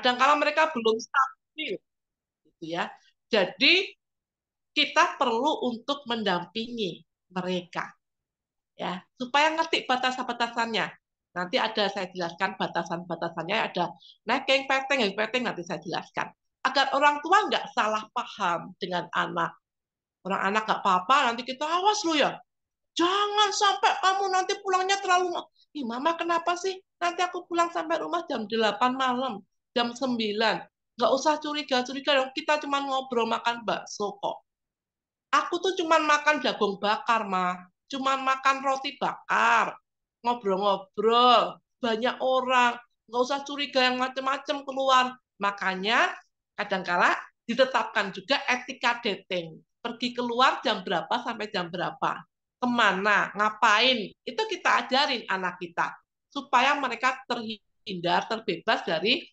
kadangkala mereka belum stabil gitu ya jadi kita perlu untuk mendampingi mereka ya supaya ngerti batasan-batasannya nanti ada saya jelaskan batasan-batasannya ada naking peting, yang peting nanti saya jelaskan agar orang tua nggak salah paham dengan anak orang anak nggak apa-apa nanti kita awas lu ya jangan sampai kamu nanti pulangnya terlalu Ih, mama kenapa sih nanti aku pulang sampai rumah jam 8 malam jam 9. Nggak usah curiga-curiga, kita cuma ngobrol makan bakso kok. Aku tuh cuma makan jagung bakar, mah. Cuma makan roti bakar. Ngobrol-ngobrol, banyak orang. Nggak usah curiga yang macam-macam keluar. Makanya kadangkala ditetapkan juga etika dating. Pergi keluar jam berapa sampai jam berapa. Kemana, ngapain. Itu kita ajarin anak kita. Supaya mereka terhindar, terbebas dari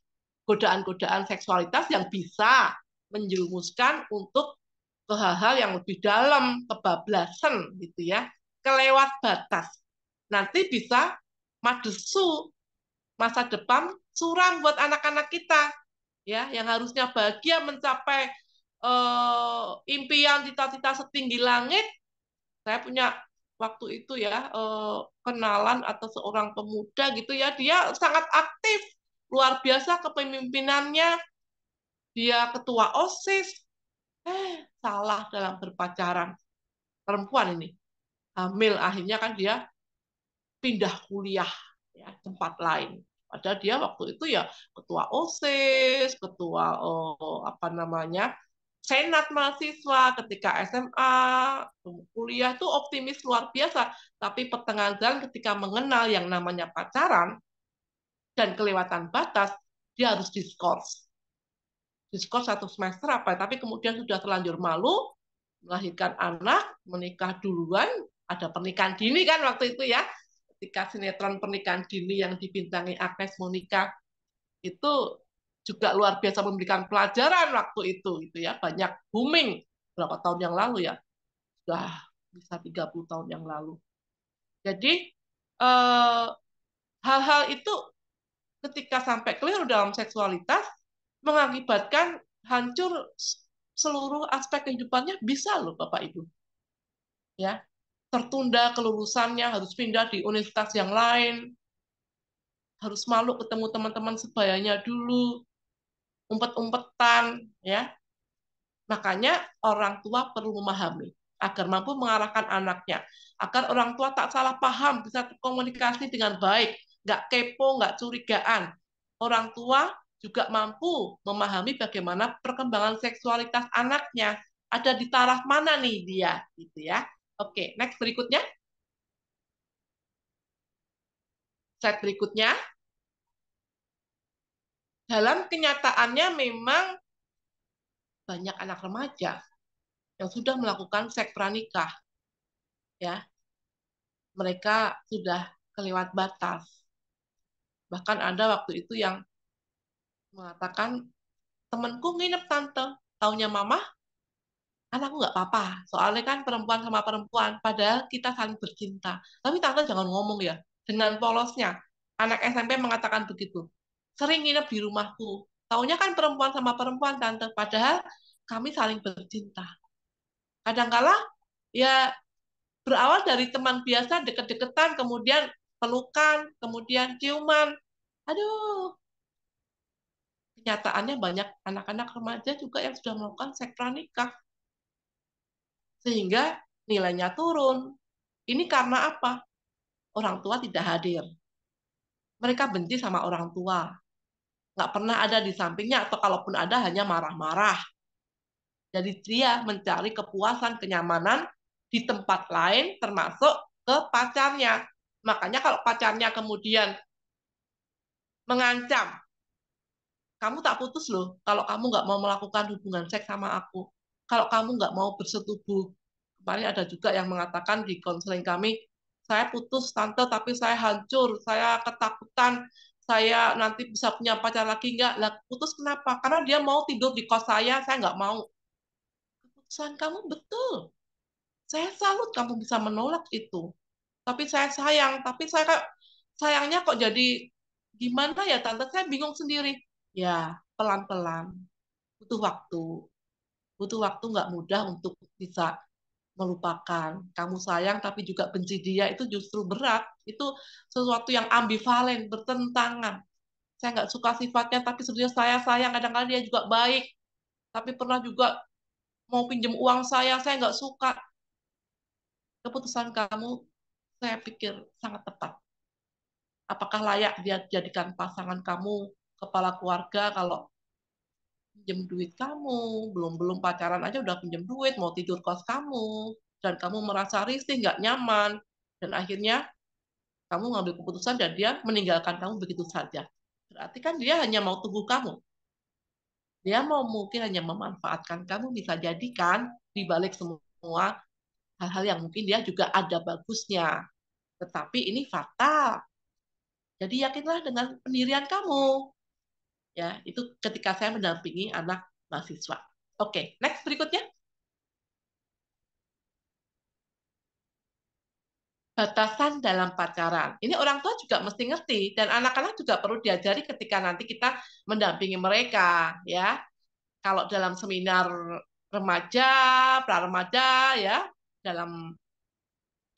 godaan-godaan seksualitas yang bisa menjurumuskan untuk ke hal-hal yang lebih dalam, kebablasan gitu ya, kelewat batas. Nanti bisa madesu masa depan suram buat anak-anak kita ya yang harusnya bahagia mencapai uh, impian cita-cita setinggi langit saya punya waktu itu ya uh, kenalan atau seorang pemuda gitu ya dia sangat aktif luar biasa kepemimpinannya, dia ketua OSIS, eh, salah dalam berpacaran. Perempuan ini hamil, akhirnya kan dia pindah kuliah ya, tempat lain. Padahal dia waktu itu ya ketua OSIS, ketua oh, apa namanya senat mahasiswa ketika SMA, kuliah tuh optimis luar biasa. Tapi pertengahan jalan ketika mengenal yang namanya pacaran, dan kelewatan batas, dia harus diskors. Diskors satu semester apa, tapi kemudian sudah terlanjur malu, melahirkan anak, menikah duluan, ada pernikahan dini kan waktu itu ya. Ketika sinetron pernikahan dini yang dibintangi Agnes Monica itu juga luar biasa memberikan pelajaran waktu itu itu ya banyak booming berapa tahun yang lalu ya sudah bisa 30 tahun yang lalu jadi eh, hal -hal itu ketika sampai keliru dalam seksualitas mengakibatkan hancur seluruh aspek kehidupannya bisa loh Bapak Ibu. Ya, tertunda kelulusannya harus pindah di universitas yang lain. Harus malu ketemu teman-teman sebayanya dulu. Umpet-umpetan ya. Makanya orang tua perlu memahami agar mampu mengarahkan anaknya, agar orang tua tak salah paham, bisa komunikasi dengan baik, nggak kepo, nggak curigaan. Orang tua juga mampu memahami bagaimana perkembangan seksualitas anaknya. Ada di taraf mana nih dia, gitu ya. Oke, next berikutnya. Slide berikutnya. Dalam kenyataannya memang banyak anak remaja yang sudah melakukan seks pranikah. Ya. Mereka sudah kelewat batas bahkan ada waktu itu yang mengatakan temanku nginep tante taunya mama anakku nggak apa-apa soalnya kan perempuan sama perempuan padahal kita saling bercinta tapi tante jangan ngomong ya dengan polosnya anak SMP mengatakan begitu sering nginep di rumahku taunya kan perempuan sama perempuan tante padahal kami saling bercinta kadangkala ya berawal dari teman biasa deket-deketan kemudian pelukan, kemudian ciuman. Aduh, kenyataannya banyak anak-anak remaja juga yang sudah melakukan seksual nikah. Sehingga nilainya turun. Ini karena apa? Orang tua tidak hadir. Mereka benci sama orang tua. Nggak pernah ada di sampingnya, atau kalaupun ada hanya marah-marah. Jadi dia mencari kepuasan, kenyamanan di tempat lain, termasuk ke pacarnya. Makanya kalau pacarnya kemudian mengancam, kamu tak putus loh kalau kamu nggak mau melakukan hubungan seks sama aku. Kalau kamu nggak mau bersetubuh. Kemarin ada juga yang mengatakan di konseling kami, saya putus tante tapi saya hancur, saya ketakutan, saya nanti bisa punya pacar lagi nggak? Lah putus kenapa? Karena dia mau tidur di kos saya, saya nggak mau. Keputusan kamu betul. Saya salut kamu bisa menolak itu tapi saya sayang tapi saya sayangnya kok jadi gimana ya tante saya bingung sendiri ya pelan pelan butuh waktu butuh waktu nggak mudah untuk bisa melupakan kamu sayang tapi juga benci dia itu justru berat itu sesuatu yang ambivalen bertentangan saya nggak suka sifatnya tapi sebenarnya saya sayang kadang-kadang dia juga baik tapi pernah juga mau pinjam uang saya saya nggak suka keputusan kamu saya pikir sangat tepat. Apakah layak dia jadikan pasangan kamu kepala keluarga kalau pinjam duit kamu, belum-belum pacaran aja udah pinjam duit, mau tidur kos kamu, dan kamu merasa risih, nggak nyaman, dan akhirnya kamu ngambil keputusan dan dia meninggalkan kamu begitu saja. Berarti kan dia hanya mau tunggu kamu. Dia mau mungkin hanya memanfaatkan kamu, bisa jadikan dibalik semua hal-hal yang mungkin dia juga ada bagusnya. Tetapi ini fakta. Jadi yakinlah dengan pendirian kamu. Ya, itu ketika saya mendampingi anak mahasiswa. Oke, next berikutnya. Batasan dalam pacaran. Ini orang tua juga mesti ngerti dan anak-anak juga perlu diajari ketika nanti kita mendampingi mereka, ya. Kalau dalam seminar remaja, pra remaja, ya, dalam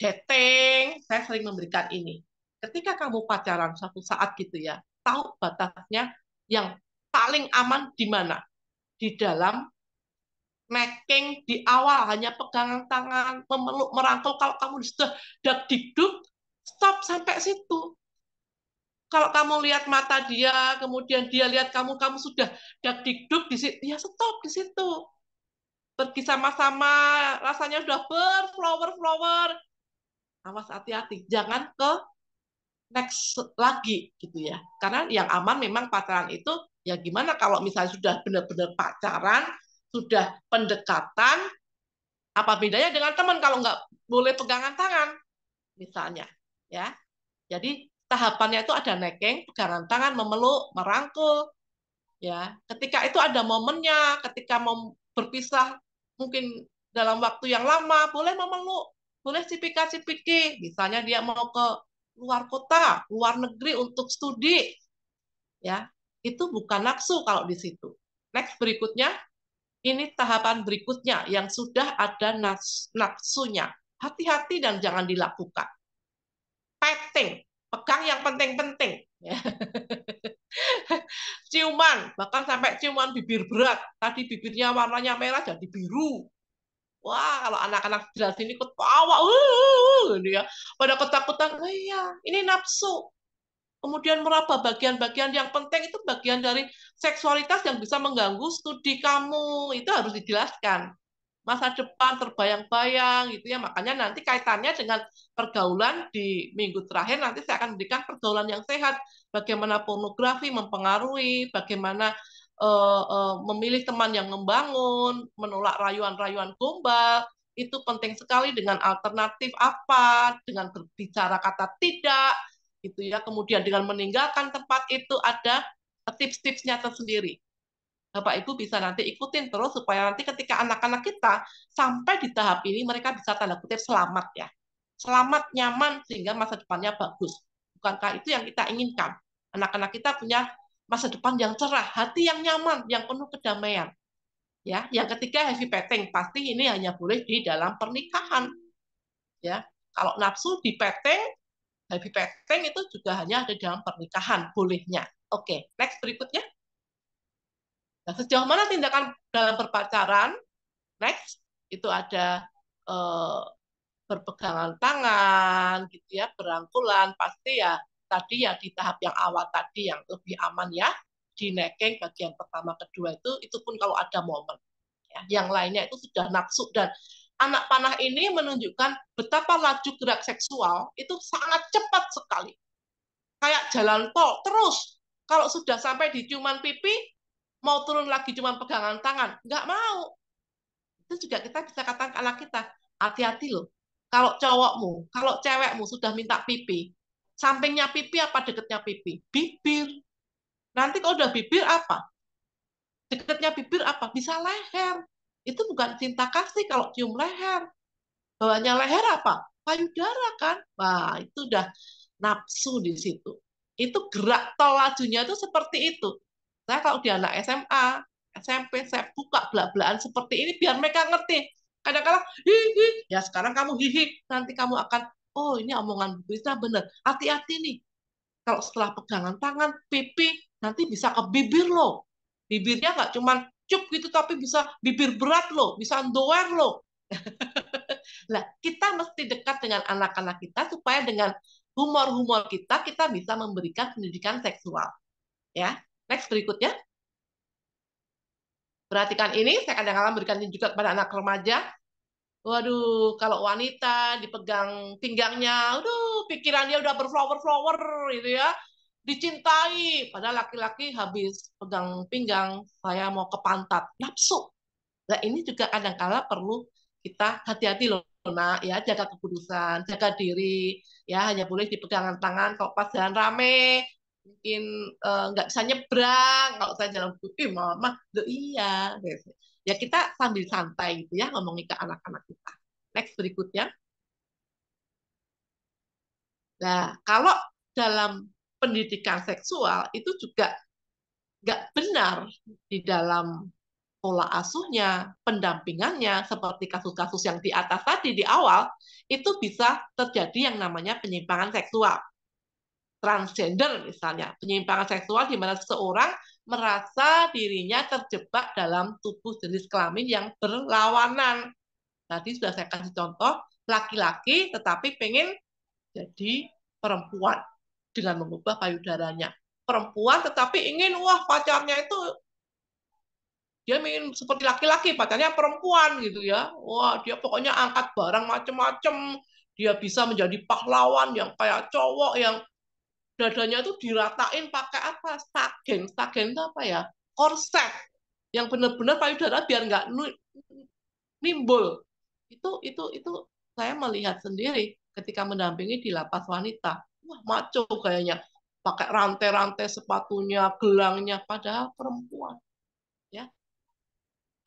dating, saya sering memberikan ini. Ketika kamu pacaran satu saat gitu ya, tahu batasnya yang paling aman di mana? Di dalam making di awal hanya pegangan tangan, memeluk, merangkul. Kalau kamu sudah dak dikduk, stop sampai situ. Kalau kamu lihat mata dia, kemudian dia lihat kamu, kamu sudah dak dikduk di situ, ya stop di situ pergi sama-sama rasanya sudah berflower-flower awas hati-hati jangan ke next lagi gitu ya karena yang aman memang pacaran itu ya gimana kalau misalnya sudah benar-benar pacaran sudah pendekatan apa bedanya dengan teman kalau nggak boleh pegangan tangan misalnya ya jadi tahapannya itu ada nekeng pegangan tangan memeluk merangkul ya ketika itu ada momennya ketika mau berpisah mungkin dalam waktu yang lama boleh memeluk, boleh cipika-cipiki, misalnya dia mau ke luar kota, luar negeri untuk studi. Ya, itu bukan nafsu kalau di situ. Next berikutnya, ini tahapan berikutnya yang sudah ada nafsunya. Hati-hati dan jangan dilakukan. Petting, pegang yang penting-penting. Ya. ciuman, bahkan sampai ciuman bibir berat. Tadi bibirnya warnanya merah jadi biru. Wah, kalau anak-anak jelas ini ketawa, uh, gitu ya. pada ketakutan, oh, iya, ini nafsu. Kemudian meraba bagian-bagian yang penting itu bagian dari seksualitas yang bisa mengganggu studi kamu. Itu harus dijelaskan masa depan terbayang-bayang gitu ya. Makanya nanti kaitannya dengan pergaulan di minggu terakhir nanti saya akan berikan pergaulan yang sehat, bagaimana pornografi mempengaruhi, bagaimana uh, uh, memilih teman yang membangun, menolak rayuan-rayuan gombal, itu penting sekali dengan alternatif apa, dengan berbicara kata tidak, gitu ya. Kemudian dengan meninggalkan tempat itu ada tips-tipsnya tersendiri. Bapak Ibu bisa nanti ikutin terus supaya nanti ketika anak-anak kita sampai di tahap ini mereka bisa tanda kutip selamat ya. Selamat, nyaman sehingga masa depannya bagus. Bukankah itu yang kita inginkan? Anak-anak kita punya masa depan yang cerah, hati yang nyaman, yang penuh kedamaian. Ya, yang ketiga heavy petting pasti ini hanya boleh di dalam pernikahan. Ya, kalau nafsu di petting, heavy petting itu juga hanya ada dalam pernikahan bolehnya. Oke, okay, next berikutnya. Nah, sejauh mana tindakan dalam perpacaran? Next, itu ada eh, berpegangan tangan, gitu ya, berangkulan, pasti ya tadi ya di tahap yang awal tadi yang lebih aman ya di necking bagian pertama kedua itu itu pun kalau ada momen ya. yang lainnya itu sudah nafsu dan anak panah ini menunjukkan betapa laju gerak seksual itu sangat cepat sekali kayak jalan tol terus kalau sudah sampai di ciuman pipi mau turun lagi cuma pegangan tangan, nggak mau. Itu juga kita bisa katakan ke anak kita, hati-hati loh. Kalau cowokmu, kalau cewekmu sudah minta pipi, sampingnya pipi apa deketnya pipi? Bibir. Nanti kalau udah bibir apa? Deketnya bibir apa? Bisa leher. Itu bukan cinta kasih kalau cium leher. Bawahnya leher apa? Payudara kan? Wah, itu udah nafsu di situ. Itu gerak tol lajunya itu seperti itu Nah, kalau di anak SMA, SMP, saya buka belak-belakan seperti ini biar mereka ngerti. Kadang-kadang, ya sekarang kamu hihi, nanti kamu akan, oh ini omongan Bu benar. Hati-hati nih. Kalau setelah pegangan tangan, pipi, nanti bisa ke bibir loh. Bibirnya nggak cuman cup gitu, tapi bisa bibir berat loh, bisa doer loh. nah, kita mesti dekat dengan anak-anak kita supaya dengan humor-humor kita, kita bisa memberikan pendidikan seksual. Ya, Next berikutnya. Perhatikan ini, saya kadang-kadang berikan ini juga kepada anak remaja. Waduh, kalau wanita dipegang pinggangnya, aduh, dia udah berflower-flower gitu ya. Dicintai, padahal laki-laki habis pegang pinggang, saya mau ke pantat, nafsu. Nah, ini juga kadang-kala perlu kita hati-hati loh, nak, ya, jaga kekudusan, jaga diri, ya, hanya boleh dipegangan tangan kalau pas jalan rame, mungkin eh, nggak uh, bisa nyebrang kalau saya jalan berdua mama lo iya ya kita sambil santai gitu ya ngomongin ke anak-anak kita next berikutnya nah kalau dalam pendidikan seksual itu juga nggak benar di dalam pola asuhnya, pendampingannya, seperti kasus-kasus yang di atas tadi di awal, itu bisa terjadi yang namanya penyimpangan seksual transgender misalnya, penyimpangan seksual di mana seseorang merasa dirinya terjebak dalam tubuh jenis kelamin yang berlawanan. Tadi sudah saya kasih contoh, laki-laki tetapi pengen jadi perempuan dengan mengubah payudaranya. Perempuan tetapi ingin, wah pacarnya itu dia ingin seperti laki-laki, pacarnya perempuan gitu ya. Wah, dia pokoknya angkat barang macam-macam, dia bisa menjadi pahlawan yang kayak cowok yang dadanya tuh diratain pakai apa stagen stagen itu apa ya korset yang benar-benar payudara biar nggak nimbul itu itu itu saya melihat sendiri ketika mendampingi di lapas wanita wah maco kayaknya pakai rantai-rantai sepatunya gelangnya padahal perempuan ya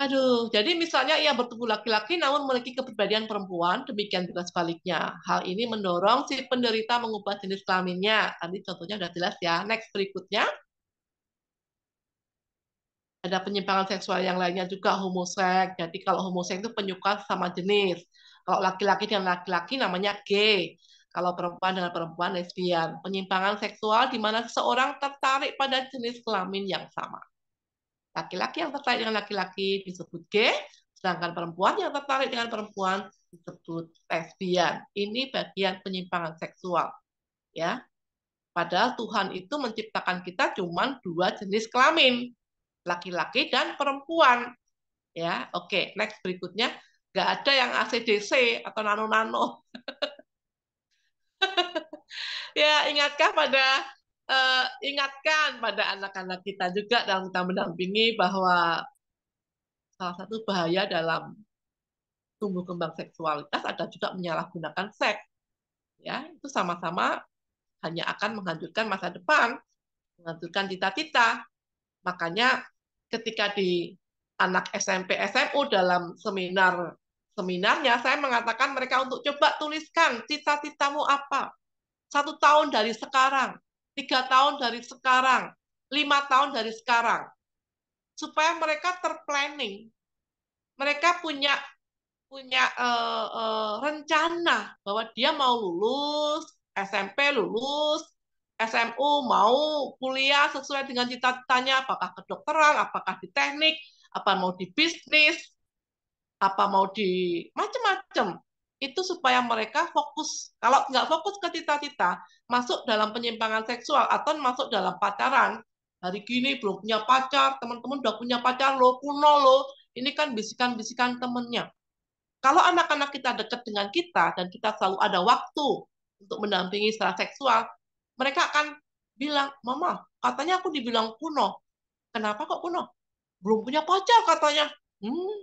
Aduh, jadi misalnya ia ya bertubuh laki-laki namun memiliki kepribadian perempuan, demikian juga sebaliknya. Hal ini mendorong si penderita mengubah jenis kelaminnya. Tadi contohnya sudah jelas ya. Next berikutnya. Ada penyimpangan seksual yang lainnya juga homoseks. Jadi kalau homoseks itu penyuka sama jenis. Kalau laki-laki dengan laki-laki namanya gay. Kalau perempuan dengan perempuan lesbian. Penyimpangan seksual di mana seseorang tertarik pada jenis kelamin yang sama. Laki-laki yang tertarik dengan laki-laki disebut gay, sedangkan perempuan yang tertarik dengan perempuan disebut lesbian. Ini bagian penyimpangan seksual. Ya. Padahal Tuhan itu menciptakan kita cuma dua jenis kelamin, laki-laki dan perempuan. Ya, oke. Okay. Next berikutnya, nggak ada yang ACDC atau nano-nano. ya, ingatkah pada uh, ingatkan pada anak-anak kita juga dalam kita mendampingi bahwa salah satu bahaya dalam tumbuh kembang seksualitas ada juga menyalahgunakan seks. Ya, itu sama-sama hanya akan menghancurkan masa depan, menghancurkan cita-cita. Makanya ketika di anak SMP SMU dalam seminar seminarnya saya mengatakan mereka untuk coba tuliskan cita-citamu apa satu tahun dari sekarang tiga tahun dari sekarang, lima tahun dari sekarang, supaya mereka terplanning, mereka punya punya uh, uh, rencana bahwa dia mau lulus SMP lulus SMU mau kuliah sesuai dengan cita-citanya apakah kedokteran apakah di teknik apa mau di bisnis apa mau di macam-macam itu supaya mereka fokus. Kalau nggak fokus ke cita-cita, masuk dalam penyimpangan seksual atau masuk dalam pacaran. Hari gini belum punya pacar, teman-teman udah punya pacar lo, kuno lo. Ini kan bisikan-bisikan temennya. Kalau anak-anak kita dekat dengan kita dan kita selalu ada waktu untuk mendampingi secara seksual, mereka akan bilang, Mama, katanya aku dibilang kuno. Kenapa kok kuno? Belum punya pacar katanya. Hmm,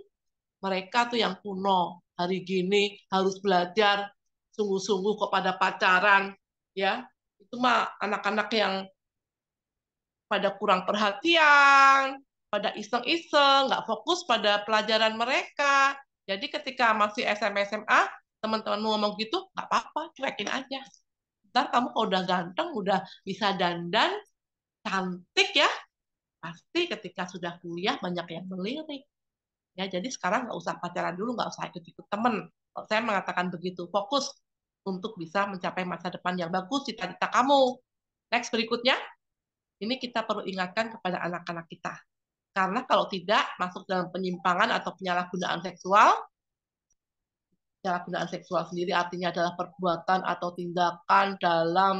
mereka tuh yang kuno hari gini harus belajar sungguh-sungguh kepada pacaran ya itu mah anak-anak yang pada kurang perhatian pada iseng-iseng nggak fokus pada pelajaran mereka jadi ketika masih SMA SMA teman-teman ngomong gitu nggak apa-apa cuekin aja ntar kamu kalau udah ganteng udah bisa dandan cantik ya pasti ketika sudah kuliah banyak yang melirik Ya, jadi sekarang nggak usah pacaran dulu, nggak usah ikut-ikut temen. Saya mengatakan begitu, fokus untuk bisa mencapai masa depan yang bagus cita-cita kamu. Next berikutnya, ini kita perlu ingatkan kepada anak-anak kita. Karena kalau tidak masuk dalam penyimpangan atau penyalahgunaan seksual, penyalahgunaan seksual sendiri artinya adalah perbuatan atau tindakan dalam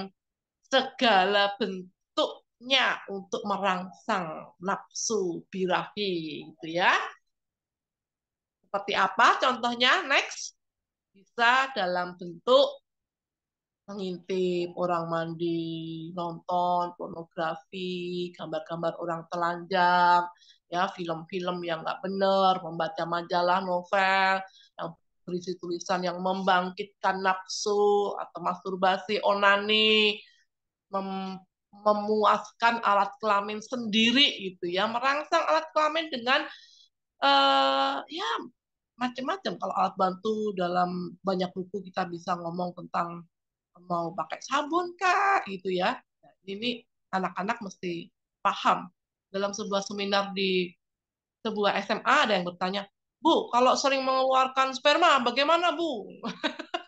segala bentuknya untuk merangsang nafsu birahi gitu ya. Seperti apa contohnya? Next. Bisa dalam bentuk mengintip, orang mandi, nonton, pornografi, gambar-gambar orang telanjang, ya film-film yang nggak benar, membaca majalah, novel, yang berisi tulisan yang membangkitkan nafsu atau masturbasi, onani, mem memuaskan alat kelamin sendiri gitu ya, merangsang alat kelamin dengan uh, ya macam-macam kalau alat bantu dalam banyak buku kita bisa ngomong tentang mau pakai sabun kak gitu ya nah, ini anak-anak mesti paham dalam sebuah seminar di sebuah SMA ada yang bertanya Bu, kalau sering mengeluarkan sperma, bagaimana Bu?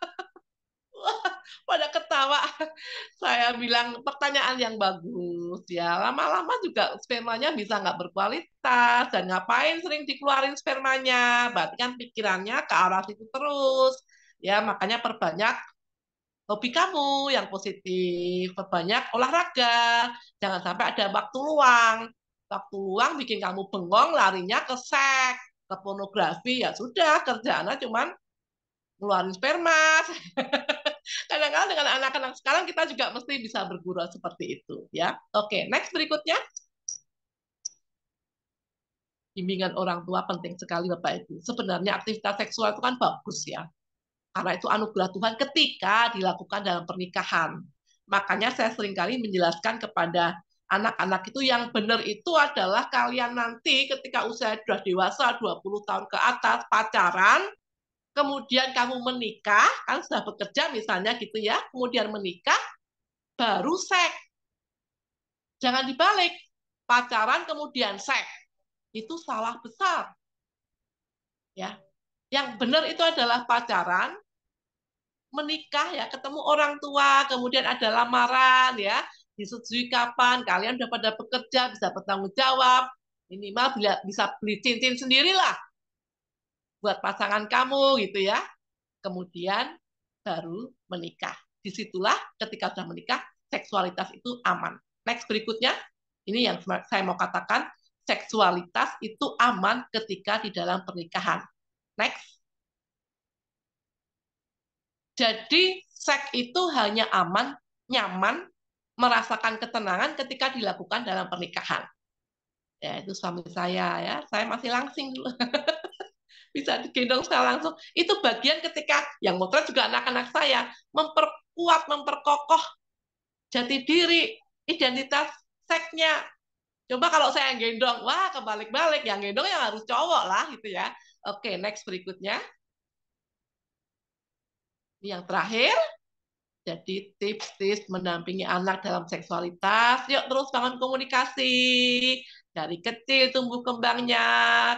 pada ketawa. Saya bilang pertanyaan yang bagus ya. Lama-lama juga spermanya bisa nggak berkualitas dan ngapain sering dikeluarin spermanya. Berarti kan pikirannya ke arah situ terus. Ya, makanya perbanyak hobi kamu yang positif, perbanyak olahraga. Jangan sampai ada waktu luang. Waktu luang bikin kamu bengong, larinya ke seks, ke pornografi. Ya sudah, kerjaannya cuman ngeluarin sperma. kadang-kadang dengan anak-anak sekarang kita juga mesti bisa bergurau seperti itu ya oke next berikutnya bimbingan orang tua penting sekali Bapak Ibu. Sebenarnya aktivitas seksual itu kan bagus ya. Karena itu anugerah Tuhan ketika dilakukan dalam pernikahan. Makanya saya seringkali menjelaskan kepada anak-anak itu yang benar itu adalah kalian nanti ketika usia sudah dewasa 20 tahun ke atas pacaran kemudian kamu menikah, kan sudah bekerja misalnya gitu ya, kemudian menikah, baru seks. Jangan dibalik, pacaran kemudian seks. Itu salah besar. Ya. Yang benar itu adalah pacaran, menikah ya, ketemu orang tua, kemudian ada lamaran ya, disetujui kapan, kalian sudah pada bekerja, bisa bertanggung jawab, minimal bisa beli cincin sendirilah buat pasangan kamu gitu ya. Kemudian baru menikah. Disitulah ketika sudah menikah, seksualitas itu aman. Next berikutnya, ini yang saya mau katakan, seksualitas itu aman ketika di dalam pernikahan. Next. Jadi seks itu hanya aman, nyaman, merasakan ketenangan ketika dilakukan dalam pernikahan. Ya, itu suami saya ya, saya masih langsing dulu. bisa digendong secara langsung. Itu bagian ketika yang motret juga anak-anak saya memperkuat, memperkokoh jati diri, identitas seksnya. Coba kalau saya yang gendong, wah kebalik-balik, yang gendong yang harus cowok lah gitu ya. Oke, next berikutnya. ini Yang terakhir, jadi tips-tips mendampingi anak dalam seksualitas. Yuk terus bangun komunikasi dari kecil tumbuh kembangnya,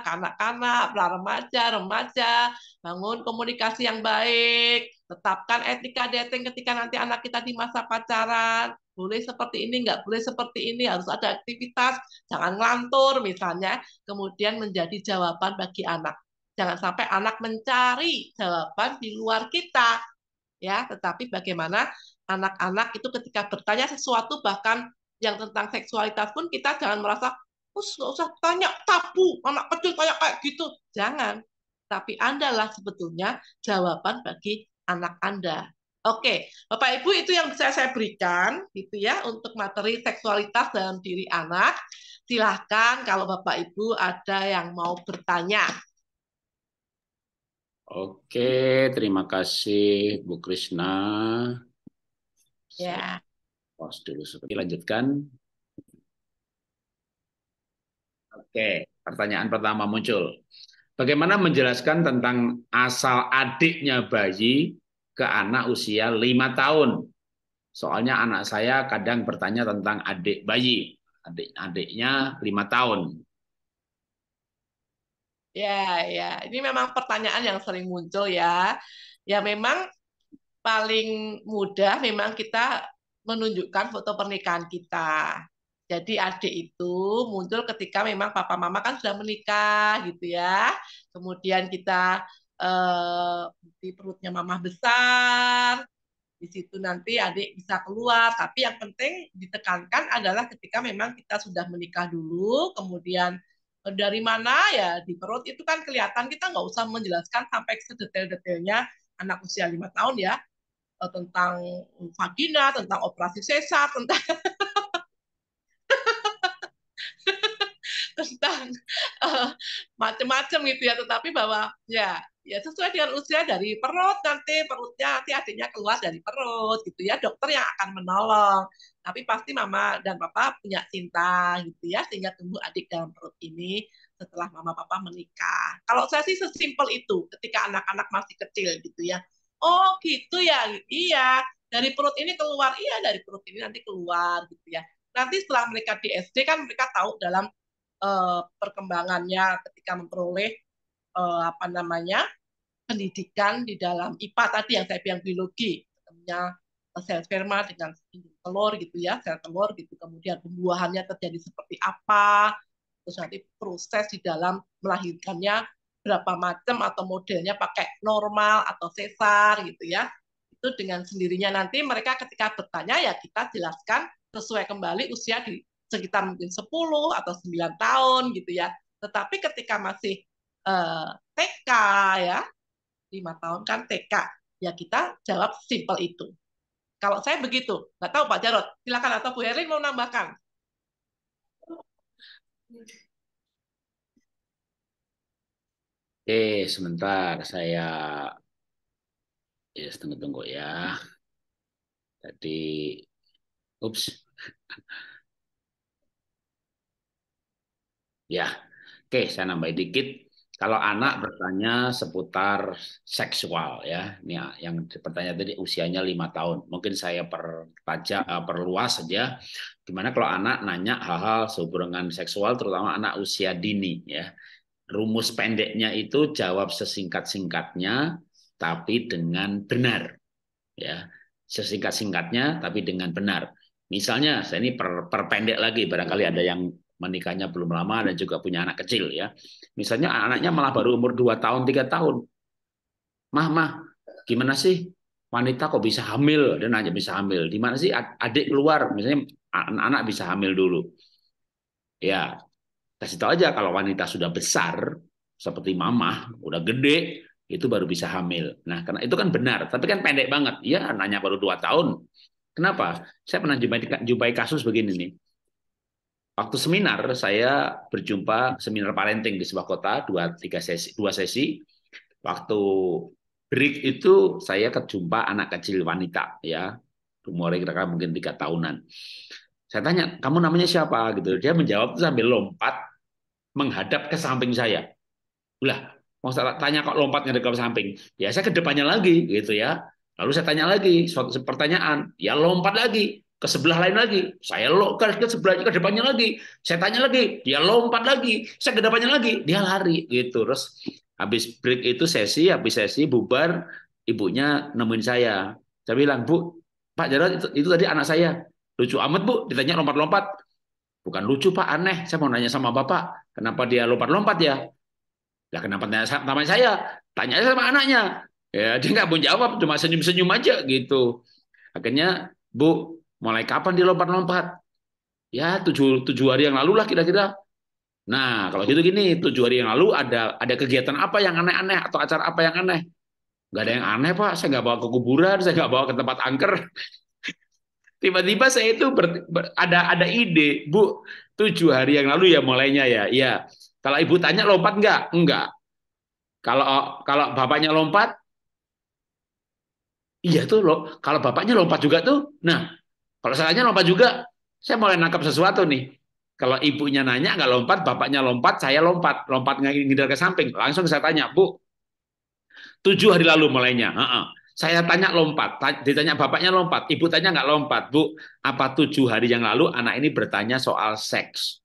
kanak-kanak, remaja, remaja, bangun komunikasi yang baik, tetapkan etika dating ketika nanti anak kita di masa pacaran, boleh seperti ini, nggak boleh seperti ini, harus ada aktivitas, jangan ngelantur misalnya, kemudian menjadi jawaban bagi anak. Jangan sampai anak mencari jawaban di luar kita, ya, tetapi bagaimana anak-anak itu ketika bertanya sesuatu bahkan yang tentang seksualitas pun kita jangan merasa usah, usah tanya tabu anak kecil kayak kayak gitu. Jangan. Tapi Andalah sebetulnya jawaban bagi anak Anda. Oke, Bapak Ibu itu yang bisa saya berikan gitu ya untuk materi seksualitas dalam diri anak. Silahkan kalau Bapak Ibu ada yang mau bertanya. Oke, terima kasih Bu Krishna. Ya. Pause dulu seperti lanjutkan. Oke, pertanyaan pertama muncul. Bagaimana menjelaskan tentang asal adiknya bayi ke anak usia lima tahun? Soalnya anak saya kadang bertanya tentang adik bayi, adik-adiknya lima tahun. Ya, ya. Ini memang pertanyaan yang sering muncul ya. Ya memang paling mudah memang kita menunjukkan foto pernikahan kita. Jadi adik itu muncul ketika memang papa mama kan sudah menikah gitu ya. Kemudian kita eh, di perutnya mama besar. Di situ nanti adik bisa keluar. Tapi yang penting ditekankan adalah ketika memang kita sudah menikah dulu, kemudian eh, dari mana ya di perut itu kan kelihatan kita nggak usah menjelaskan sampai sedetail-detailnya anak usia lima tahun ya eh, tentang vagina, tentang operasi sesar, tentang tentang uh, eh, macam-macam gitu ya tetapi bahwa ya ya sesuai dengan usia dari perut nanti perutnya nanti adiknya keluar dari perut gitu ya dokter yang akan menolong tapi pasti mama dan papa punya cinta gitu ya sehingga tumbuh adik dalam perut ini setelah mama papa menikah kalau saya sih sesimpel itu ketika anak-anak masih kecil gitu ya oh gitu ya iya dari perut ini keluar iya dari perut ini nanti keluar gitu ya nanti setelah mereka di SD kan mereka tahu dalam uh, perkembangannya ketika memperoleh uh, apa namanya pendidikan di dalam IPA tadi yang saya bilang biologi ketemunya eh, sel sperma dengan telur gitu ya sel telur gitu kemudian pembuahannya terjadi seperti apa terus nanti proses di dalam melahirkannya berapa macam atau modelnya pakai normal atau sesar gitu ya itu dengan sendirinya nanti mereka ketika bertanya ya kita jelaskan sesuai kembali usia di sekitar mungkin 10 atau 9 tahun gitu ya. Tetapi ketika masih uh, eh, TK ya, 5 tahun kan TK, ya kita jawab simple itu. Kalau saya begitu, nggak tahu Pak Jarot, silakan atau Bu Herin mau nambahkan. Oke, sebentar saya ya tunggu-tunggu ya. Tadi, ups. Ya, oke saya nambahin dikit. Kalau anak bertanya seputar seksual ya, yang pertanyaan tadi usianya lima tahun. Mungkin saya pertajam, eh, perluas saja. Gimana kalau anak nanya hal-hal sehubungan seksual, terutama anak usia dini ya. Rumus pendeknya itu jawab sesingkat-singkatnya, tapi dengan benar. Ya, sesingkat-singkatnya, tapi dengan benar. Misalnya, saya ini per, perpendek lagi, barangkali ada yang menikahnya belum lama dan juga punya anak kecil ya. Misalnya anaknya malah baru umur 2 tahun, 3 tahun. Mah, mah, gimana sih wanita kok bisa hamil dan hanya bisa hamil? Di mana sih adik keluar? Misalnya anak-anak bisa hamil dulu. Ya, kasih tahu aja kalau wanita sudah besar seperti mama udah gede, itu baru bisa hamil. Nah, karena itu kan benar, tapi kan pendek banget. Ya, anaknya baru 2 tahun. Kenapa? Saya pernah jumpai kasus begini nih Waktu seminar saya berjumpa seminar parenting di sebuah kota dua tiga sesi dua sesi. Waktu break itu saya kejumpa anak kecil wanita ya umurnya kira-kira mungkin tiga tahunan. Saya tanya kamu namanya siapa gitu dia menjawab sambil lompat menghadap ke samping saya. Ulah mau saya tanya kok lompat ke samping? Ya saya ke depannya lagi gitu ya. Lalu saya tanya lagi suatu pertanyaan, ya lompat lagi ke sebelah lain lagi. Saya lo ke, ke sebelah ke depannya lagi. Saya tanya lagi, dia lompat lagi. Saya ke depannya lagi, dia lari gitu. Terus habis break itu sesi, habis sesi bubar, ibunya nemuin saya. Saya bilang, "Bu, Pak Jarod itu, itu tadi anak saya. Lucu amat, Bu, ditanya lompat-lompat." Bukan lucu, Pak, aneh. Saya mau nanya sama Bapak, kenapa dia lompat-lompat ya? ya kenapa tanya sama saya? Tanya sama anaknya. Ya, dia nggak mau jawab, cuma senyum-senyum aja gitu. Akhirnya, Bu, Mulai kapan dia lompat-lompat? Ya, tujuh, tujuh hari yang lalu lah kira-kira. Nah, kalau gitu gini, tujuh hari yang lalu ada ada kegiatan apa yang aneh-aneh atau acara apa yang aneh? Gak ada yang aneh, Pak. Saya nggak bawa ke kuburan, saya nggak bawa ke tempat angker. Tiba-tiba saya itu ber, ber, ada ada ide, Bu. Tujuh hari yang lalu ya mulainya ya. Ya Kalau ibu tanya lompat nggak? Enggak. Kalau kalau bapaknya lompat, iya tuh loh. Kalau bapaknya lompat juga tuh, nah kalau salahnya lompat juga, saya mulai nangkap sesuatu nih. Kalau ibunya nanya nggak lompat, bapaknya lompat, saya lompat, lompat ngindar ke samping. Langsung saya tanya, Bu, tujuh hari lalu mulainya. Uh-uh. Saya tanya lompat, ditanya bapaknya lompat, ibu tanya nggak lompat, Bu. Apa tujuh hari yang lalu anak ini bertanya soal seks?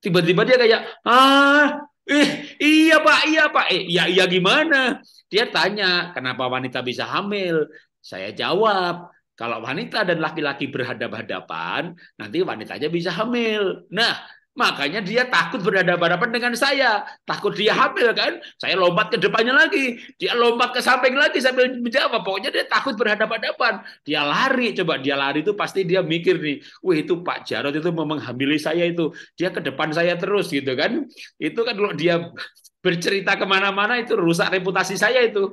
Tiba-tiba dia kayak, ah, eh, iya pak, iya pak, eh, iya iya gimana? Dia tanya, kenapa wanita bisa hamil? Saya jawab, kalau wanita dan laki-laki berhadapan-hadapan, nanti wanitanya bisa hamil. Nah, Makanya dia takut berhadapan-hadapan dengan saya. Takut dia hamil kan. Saya lompat ke depannya lagi. Dia lompat ke samping lagi sambil menjawab. Pokoknya dia takut berhadapan-hadapan. Dia lari. Coba dia lari itu pasti dia mikir nih. Wih itu Pak Jarot itu memang menghamili saya itu. Dia ke depan saya terus gitu kan. Itu kan kalau dia bercerita kemana-mana itu rusak reputasi saya itu.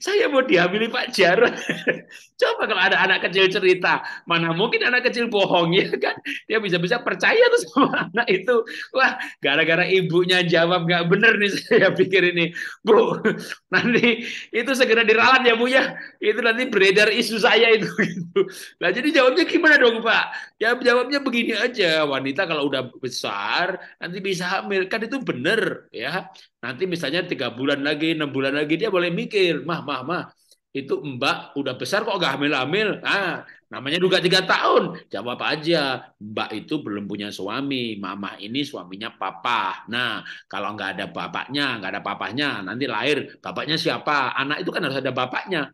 saya mau dihamili Pak Jarod. Coba kalau ada anak kecil cerita, mana mungkin anak kecil bohong ya kan? Dia bisa-bisa percaya tuh sama anak itu. Wah, gara-gara ibunya jawab nggak bener nih saya pikir ini, Bu. Nanti itu segera diralat ya Bu ya. Itu nanti beredar isu saya itu. Gitu. Nah jadi jawabnya gimana dong Pak? Ya jawabnya begini aja. Wanita kalau udah besar nanti bisa hamil. Kan itu bener ya. Nanti misalnya tiga bulan lagi, enam bulan lagi dia boleh mikir, mah mah mah itu mbak udah besar kok gak hamil-hamil ah namanya juga tiga tahun jawab aja mbak itu belum punya suami mama ini suaminya papa nah kalau nggak ada bapaknya nggak ada papahnya nanti lahir bapaknya siapa anak itu kan harus ada bapaknya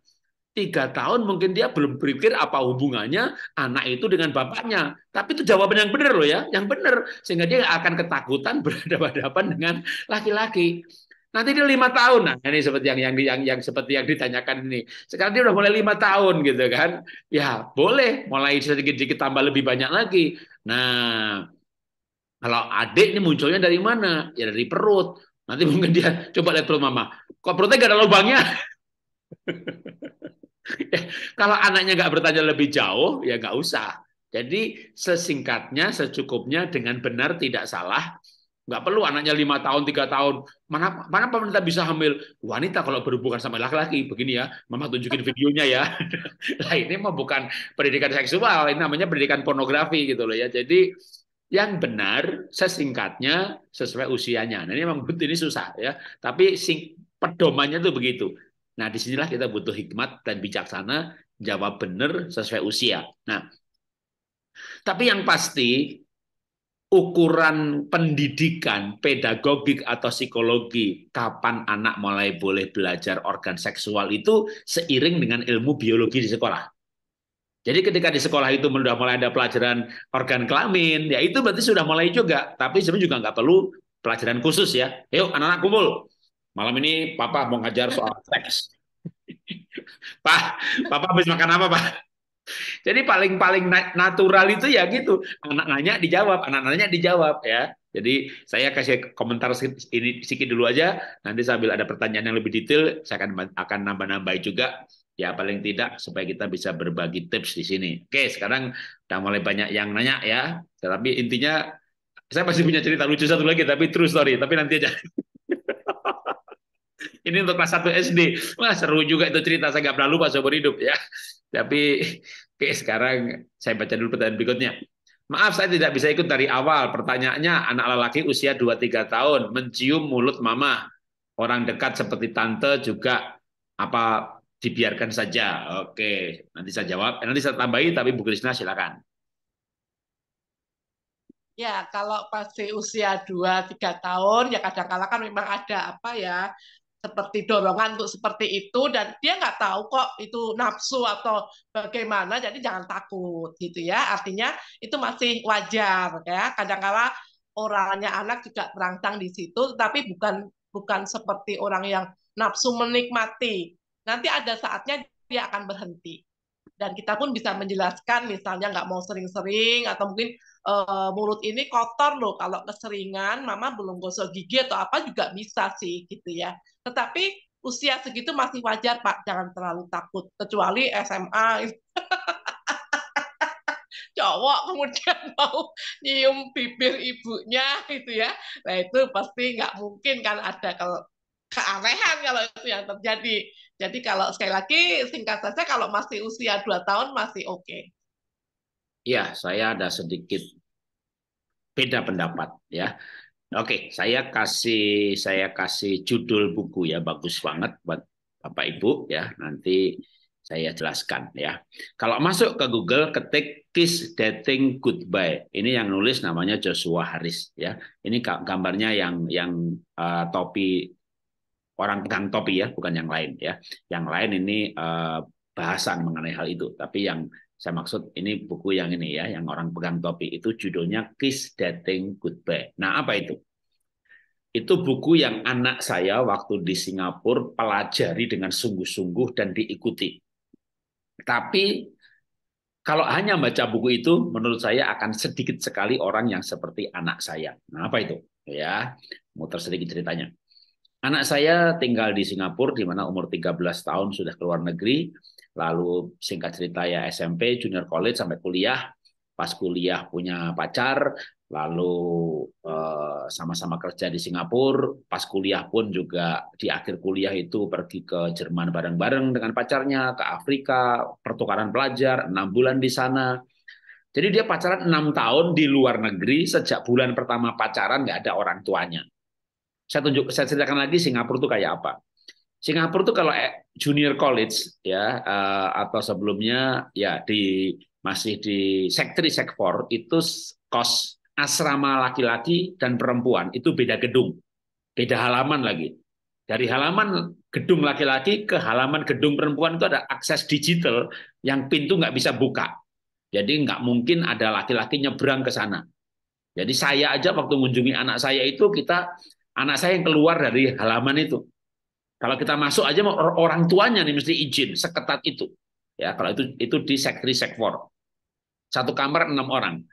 tiga tahun mungkin dia belum berpikir apa hubungannya anak itu dengan bapaknya tapi itu jawaban yang benar loh ya yang benar sehingga dia akan ketakutan berhadapan-hadapan dengan laki-laki Nanti dia lima tahun, nah ini seperti yang yang yang, yang seperti yang ditanyakan ini. Sekarang dia udah mulai lima tahun gitu kan? Ya boleh, mulai sedikit-sedikit tambah lebih banyak lagi. Nah, kalau adik ini munculnya dari mana? Ya dari perut. Nanti mungkin dia coba lihat perut mama. Kok perutnya gak ada lubangnya? ya, kalau anaknya nggak bertanya lebih jauh, ya nggak usah. Jadi sesingkatnya, secukupnya dengan benar tidak salah Nggak perlu anaknya lima tahun, tiga tahun. Mana mana pemerintah bisa hamil wanita kalau berhubungan sama laki-laki begini ya. Mama tunjukin videonya ya. lah ini mah bukan pendidikan seksual, ini namanya pendidikan pornografi gitu loh ya. Jadi yang benar sesingkatnya sesuai usianya. Nah, ini memang ini susah ya. Tapi sing pedomannya tuh begitu. Nah, disinilah kita butuh hikmat dan bijaksana jawab benar sesuai usia. Nah, tapi yang pasti ukuran pendidikan pedagogik atau psikologi kapan anak mulai boleh belajar organ seksual itu seiring dengan ilmu biologi di sekolah. Jadi ketika di sekolah itu sudah mulai ada pelajaran organ kelamin, ya itu berarti sudah mulai juga. Tapi sebenarnya juga nggak perlu pelajaran khusus ya. Yuk anak-anak kumpul. Malam ini papa mau ngajar soal seks. Pak, papa habis makan apa, Pak? Jadi paling-paling natural itu ya gitu. Anak nanya dijawab, anak nanya dijawab ya. Jadi saya kasih komentar ini sedikit dulu aja. Nanti sambil ada pertanyaan yang lebih detail, saya akan akan nambah nambah juga. Ya paling tidak supaya kita bisa berbagi tips di sini. Oke, sekarang udah mulai banyak yang nanya ya. Tetapi intinya saya masih punya cerita lucu satu lagi, tapi true story. Tapi nanti aja. ini untuk kelas 1 SD. Wah, seru juga itu cerita. Saya nggak pernah lupa seumur hidup ya. Tapi oke sekarang saya baca dulu pertanyaan berikutnya. Maaf saya tidak bisa ikut dari awal. Pertanyaannya anak lelaki usia 2-3 tahun mencium mulut mama. Orang dekat seperti tante juga apa dibiarkan saja. Oke, nanti saya jawab. Eh, nanti saya tambahi tapi Bu Krisna silakan. Ya, kalau pasti usia 2-3 tahun, ya kadang-kala kan memang ada apa ya, seperti dorongan untuk seperti itu dan dia nggak tahu kok itu nafsu atau bagaimana jadi jangan takut gitu ya artinya itu masih wajar ya kadang-kala orangnya anak juga terangsang di situ tapi bukan bukan seperti orang yang nafsu menikmati nanti ada saatnya dia akan berhenti dan kita pun bisa menjelaskan misalnya nggak mau sering-sering atau mungkin uh, mulut ini kotor loh kalau keseringan mama belum gosok gigi atau apa juga bisa sih gitu ya tetapi usia segitu masih wajar pak jangan terlalu takut kecuali SMA cowok kemudian mau nyium bibir ibunya gitu ya nah itu pasti nggak mungkin kan ada kalau keanehan kalau itu yang terjadi jadi kalau sekali lagi singkat saja kalau masih usia 2 tahun masih oke. Okay. Ya, saya ada sedikit beda pendapat ya. Oke, okay, saya kasih saya kasih judul buku ya bagus banget buat Bapak Ibu ya. Nanti saya jelaskan ya. Kalau masuk ke Google ketik Kiss Dating Goodbye. Ini yang nulis namanya Joshua Harris ya. Ini gambarnya yang yang uh, topi orang pegang topi ya, bukan yang lain ya. Yang lain ini uh, bahasan mengenai hal itu, tapi yang saya maksud ini buku yang ini ya, yang orang pegang topi itu judulnya Kiss Dating Goodbye. Nah, apa itu? Itu buku yang anak saya waktu di Singapura pelajari dengan sungguh-sungguh dan diikuti. Tapi kalau hanya baca buku itu, menurut saya akan sedikit sekali orang yang seperti anak saya. Nah, apa itu? Ya, muter sedikit ceritanya. Anak saya tinggal di Singapura di mana umur 13 tahun sudah keluar negeri, lalu singkat cerita ya SMP, junior college sampai kuliah, pas kuliah punya pacar, lalu eh, sama-sama eh, kerja di Singapura, pas kuliah pun juga di akhir kuliah itu pergi ke Jerman bareng-bareng dengan pacarnya, ke Afrika, pertukaran pelajar, enam bulan di sana. Jadi dia pacaran enam tahun di luar negeri, sejak bulan pertama pacaran nggak ada orang tuanya. Saya tunjuk saya ceritakan lagi Singapura itu kayak apa. Singapura itu kalau eh, junior college ya eh, atau sebelumnya ya di masih di sektri sektor itu kos asrama laki-laki dan perempuan itu beda gedung, beda halaman lagi. Dari halaman gedung laki-laki ke halaman gedung perempuan itu ada akses digital yang pintu nggak bisa buka. Jadi nggak mungkin ada laki-laki nyebrang ke sana. Jadi saya aja waktu mengunjungi anak saya itu kita Anak saya yang keluar dari halaman itu. Kalau kita masuk aja orang tuanya nih mesti izin seketat itu. Ya, kalau itu itu di sekri sekfor. Satu kamar enam orang.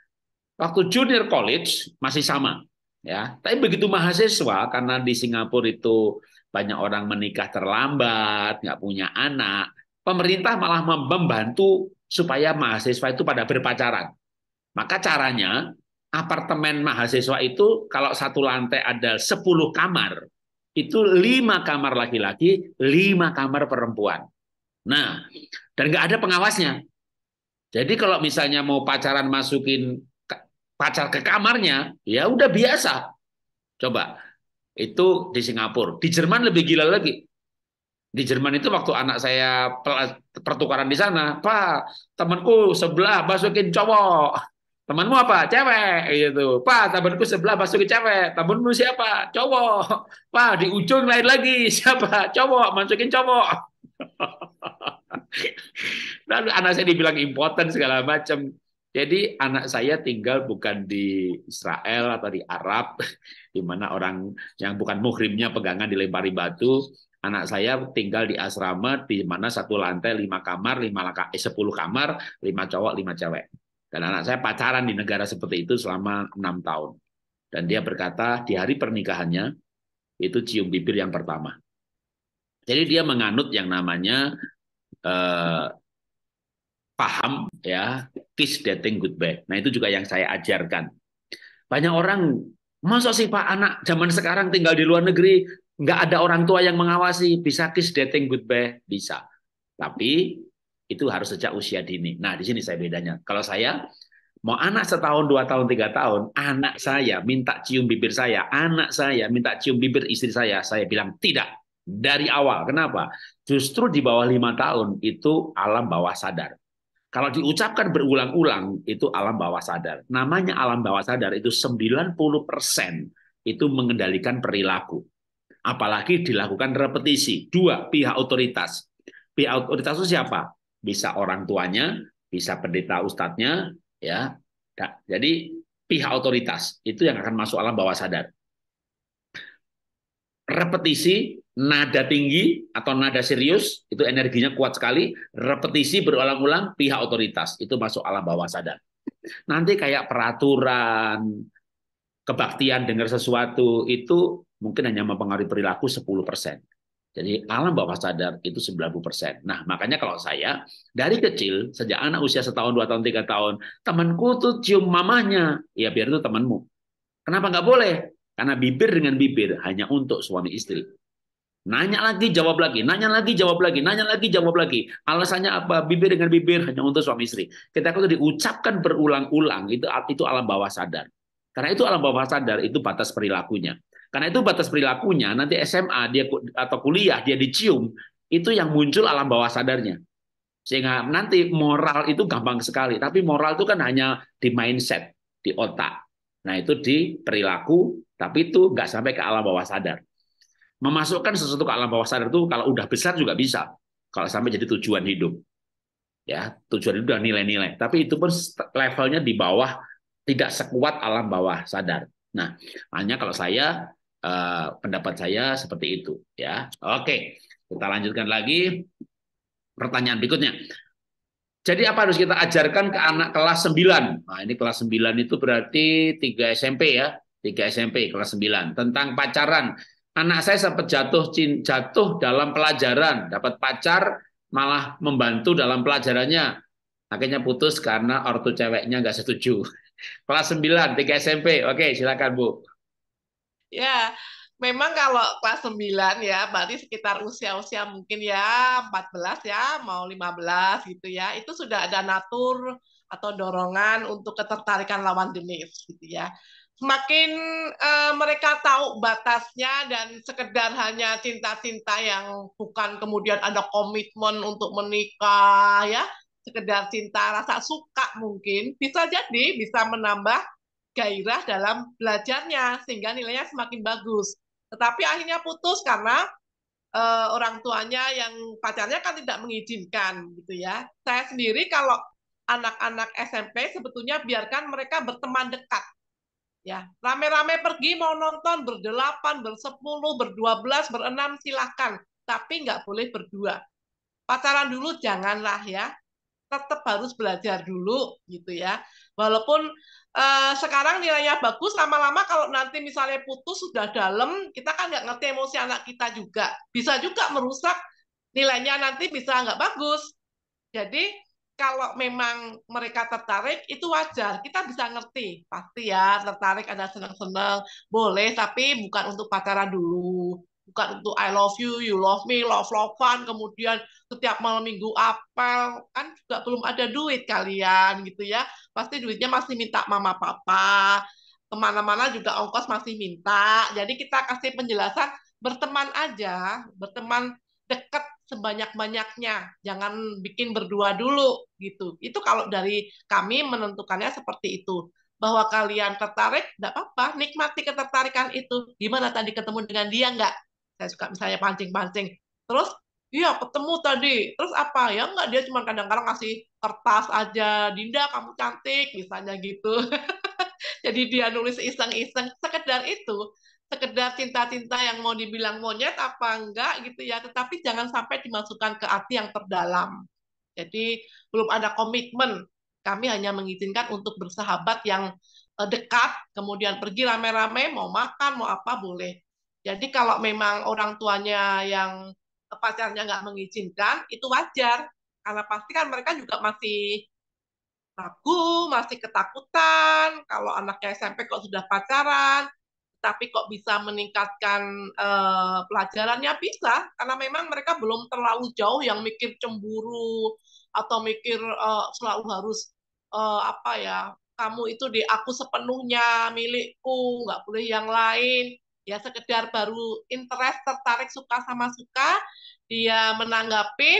Waktu junior college masih sama, ya. Tapi begitu mahasiswa karena di Singapura itu banyak orang menikah terlambat, nggak punya anak, pemerintah malah membantu supaya mahasiswa itu pada berpacaran. Maka caranya apartemen mahasiswa itu kalau satu lantai ada 10 kamar, itu lima kamar laki-laki, lima kamar perempuan. Nah, dan nggak ada pengawasnya. Jadi kalau misalnya mau pacaran masukin pacar ke kamarnya, ya udah biasa. Coba, itu di Singapura. Di Jerman lebih gila lagi. Di Jerman itu waktu anak saya pertukaran di sana, Pak, temanku sebelah masukin cowok Temanmu apa? Cewek gitu. Pak, temanku sebelah masukin cewek. Temanmu siapa? Cowok. Pak, di ujung lain lagi siapa? Cowok, masukin cowok. Lalu anak saya dibilang important segala macam. Jadi anak saya tinggal bukan di Israel atau di Arab, di mana orang yang bukan muhrimnya pegangan dilempari batu. Anak saya tinggal di asrama di mana satu lantai lima kamar, lima laka, eh, sepuluh kamar, lima cowok, lima cewek. Dan anak saya pacaran di negara seperti itu selama enam tahun. Dan dia berkata di hari pernikahannya itu cium bibir yang pertama. Jadi dia menganut yang namanya eh, paham ya kiss dating goodbye. Nah itu juga yang saya ajarkan. Banyak orang masa sih pak anak zaman sekarang tinggal di luar negeri nggak ada orang tua yang mengawasi bisa kiss dating goodbye bisa. Tapi itu harus sejak usia dini. Nah, di sini saya bedanya. Kalau saya mau anak setahun, dua tahun, tiga tahun, anak saya minta cium bibir saya, anak saya minta cium bibir istri saya, saya bilang tidak dari awal. Kenapa? Justru di bawah lima tahun itu alam bawah sadar. Kalau diucapkan berulang-ulang itu alam bawah sadar. Namanya alam bawah sadar itu 90% itu mengendalikan perilaku. Apalagi dilakukan repetisi. Dua, pihak otoritas. Pihak otoritas itu siapa? bisa orang tuanya, bisa pendeta ustadznya, ya. Nah, jadi pihak otoritas itu yang akan masuk alam bawah sadar. Repetisi, nada tinggi atau nada serius itu energinya kuat sekali. Repetisi berulang-ulang pihak otoritas itu masuk alam bawah sadar. Nanti kayak peraturan, kebaktian dengar sesuatu itu mungkin hanya mempengaruhi perilaku 10%. Jadi alam bawah sadar itu 90%. Nah, makanya kalau saya dari kecil, sejak anak usia setahun, dua tahun, tiga tahun, temanku tuh cium mamanya. Ya biar itu temanmu. Kenapa nggak boleh? Karena bibir dengan bibir hanya untuk suami istri. Nanya lagi, jawab lagi. Nanya lagi, jawab lagi. Nanya lagi, jawab lagi. Alasannya apa? Bibir dengan bibir hanya untuk suami istri. Kita itu diucapkan berulang-ulang. Itu itu alam bawah sadar. Karena itu alam bawah sadar, itu batas perilakunya. Karena itu batas perilakunya nanti SMA dia atau kuliah dia dicium itu yang muncul alam bawah sadarnya. Sehingga nanti moral itu gampang sekali, tapi moral itu kan hanya di mindset, di otak. Nah itu di perilaku, tapi itu nggak sampai ke alam bawah sadar. Memasukkan sesuatu ke alam bawah sadar itu kalau udah besar juga bisa, kalau sampai jadi tujuan hidup. Ya, tujuan hidup dan nilai-nilai. Tapi itu pun levelnya di bawah, tidak sekuat alam bawah sadar. Nah, hanya kalau saya Eh, pendapat saya seperti itu ya. Oke, kita lanjutkan lagi pertanyaan berikutnya. Jadi apa harus kita ajarkan ke anak kelas 9? Nah, ini kelas 9 itu berarti 3 SMP ya. 3 SMP kelas 9 tentang pacaran. Anak saya sempat jatuh jatuh dalam pelajaran, dapat pacar malah membantu dalam pelajarannya. Akhirnya putus karena ortu ceweknya nggak setuju. Kelas 9, 3 SMP. Oke, silakan Bu. Ya, memang kalau kelas 9 ya, berarti sekitar usia-usia mungkin ya 14 ya, mau 15 gitu ya, itu sudah ada natur atau dorongan untuk ketertarikan lawan jenis gitu ya. Semakin uh, mereka tahu batasnya dan sekedar hanya cinta-cinta yang bukan kemudian ada komitmen untuk menikah ya, sekedar cinta rasa suka mungkin bisa jadi bisa menambah gairah dalam belajarnya sehingga nilainya semakin bagus. Tetapi akhirnya putus karena uh, orang tuanya yang pacarnya kan tidak mengizinkan gitu ya. Saya sendiri kalau anak-anak SMP sebetulnya biarkan mereka berteman dekat. Ya, rame-rame pergi mau nonton berdelapan, bersepuluh, berdua belas, berenam silahkan, tapi nggak boleh berdua. Pacaran dulu janganlah ya, tetap harus belajar dulu gitu ya. Walaupun Eh, sekarang nilainya bagus lama-lama kalau nanti misalnya putus sudah dalam kita kan nggak ngerti emosi anak kita juga bisa juga merusak nilainya nanti bisa nggak bagus jadi kalau memang mereka tertarik itu wajar kita bisa ngerti pasti ya tertarik ada senang-senang boleh tapi bukan untuk pacaran dulu bukan untuk I love you, you love me, love love lovean, kemudian setiap malam minggu apel, kan juga belum ada duit kalian gitu ya. Pasti duitnya masih minta mama papa, kemana-mana juga ongkos masih minta. Jadi kita kasih penjelasan berteman aja, berteman dekat sebanyak-banyaknya. Jangan bikin berdua dulu gitu. Itu kalau dari kami menentukannya seperti itu bahwa kalian tertarik, tidak apa-apa, nikmati ketertarikan itu. Gimana tadi ketemu dengan dia nggak? saya suka misalnya pancing-pancing terus Iya, ketemu tadi. Terus apa? Ya enggak, dia cuma kadang-kadang ngasih kertas aja. Dinda, kamu cantik, misalnya gitu. Jadi dia nulis iseng-iseng. Sekedar itu, sekedar cinta-cinta yang mau dibilang monyet apa enggak gitu ya. Tetapi jangan sampai dimasukkan ke hati yang terdalam. Jadi belum ada komitmen. Kami hanya mengizinkan untuk bersahabat yang eh, dekat, kemudian pergi rame-rame, mau makan, mau apa, boleh. Jadi kalau memang orang tuanya yang eh, pacarnya nggak mengizinkan, itu wajar. Karena pasti kan mereka juga masih ragu, masih ketakutan. Kalau anaknya SMP kok sudah pacaran, tapi kok bisa meningkatkan uh, pelajarannya bisa karena memang mereka belum terlalu jauh yang mikir cemburu atau mikir uh, selalu harus uh, apa ya kamu itu di aku sepenuhnya milikku nggak boleh yang lain ya sekedar baru interest tertarik suka sama suka dia menanggapin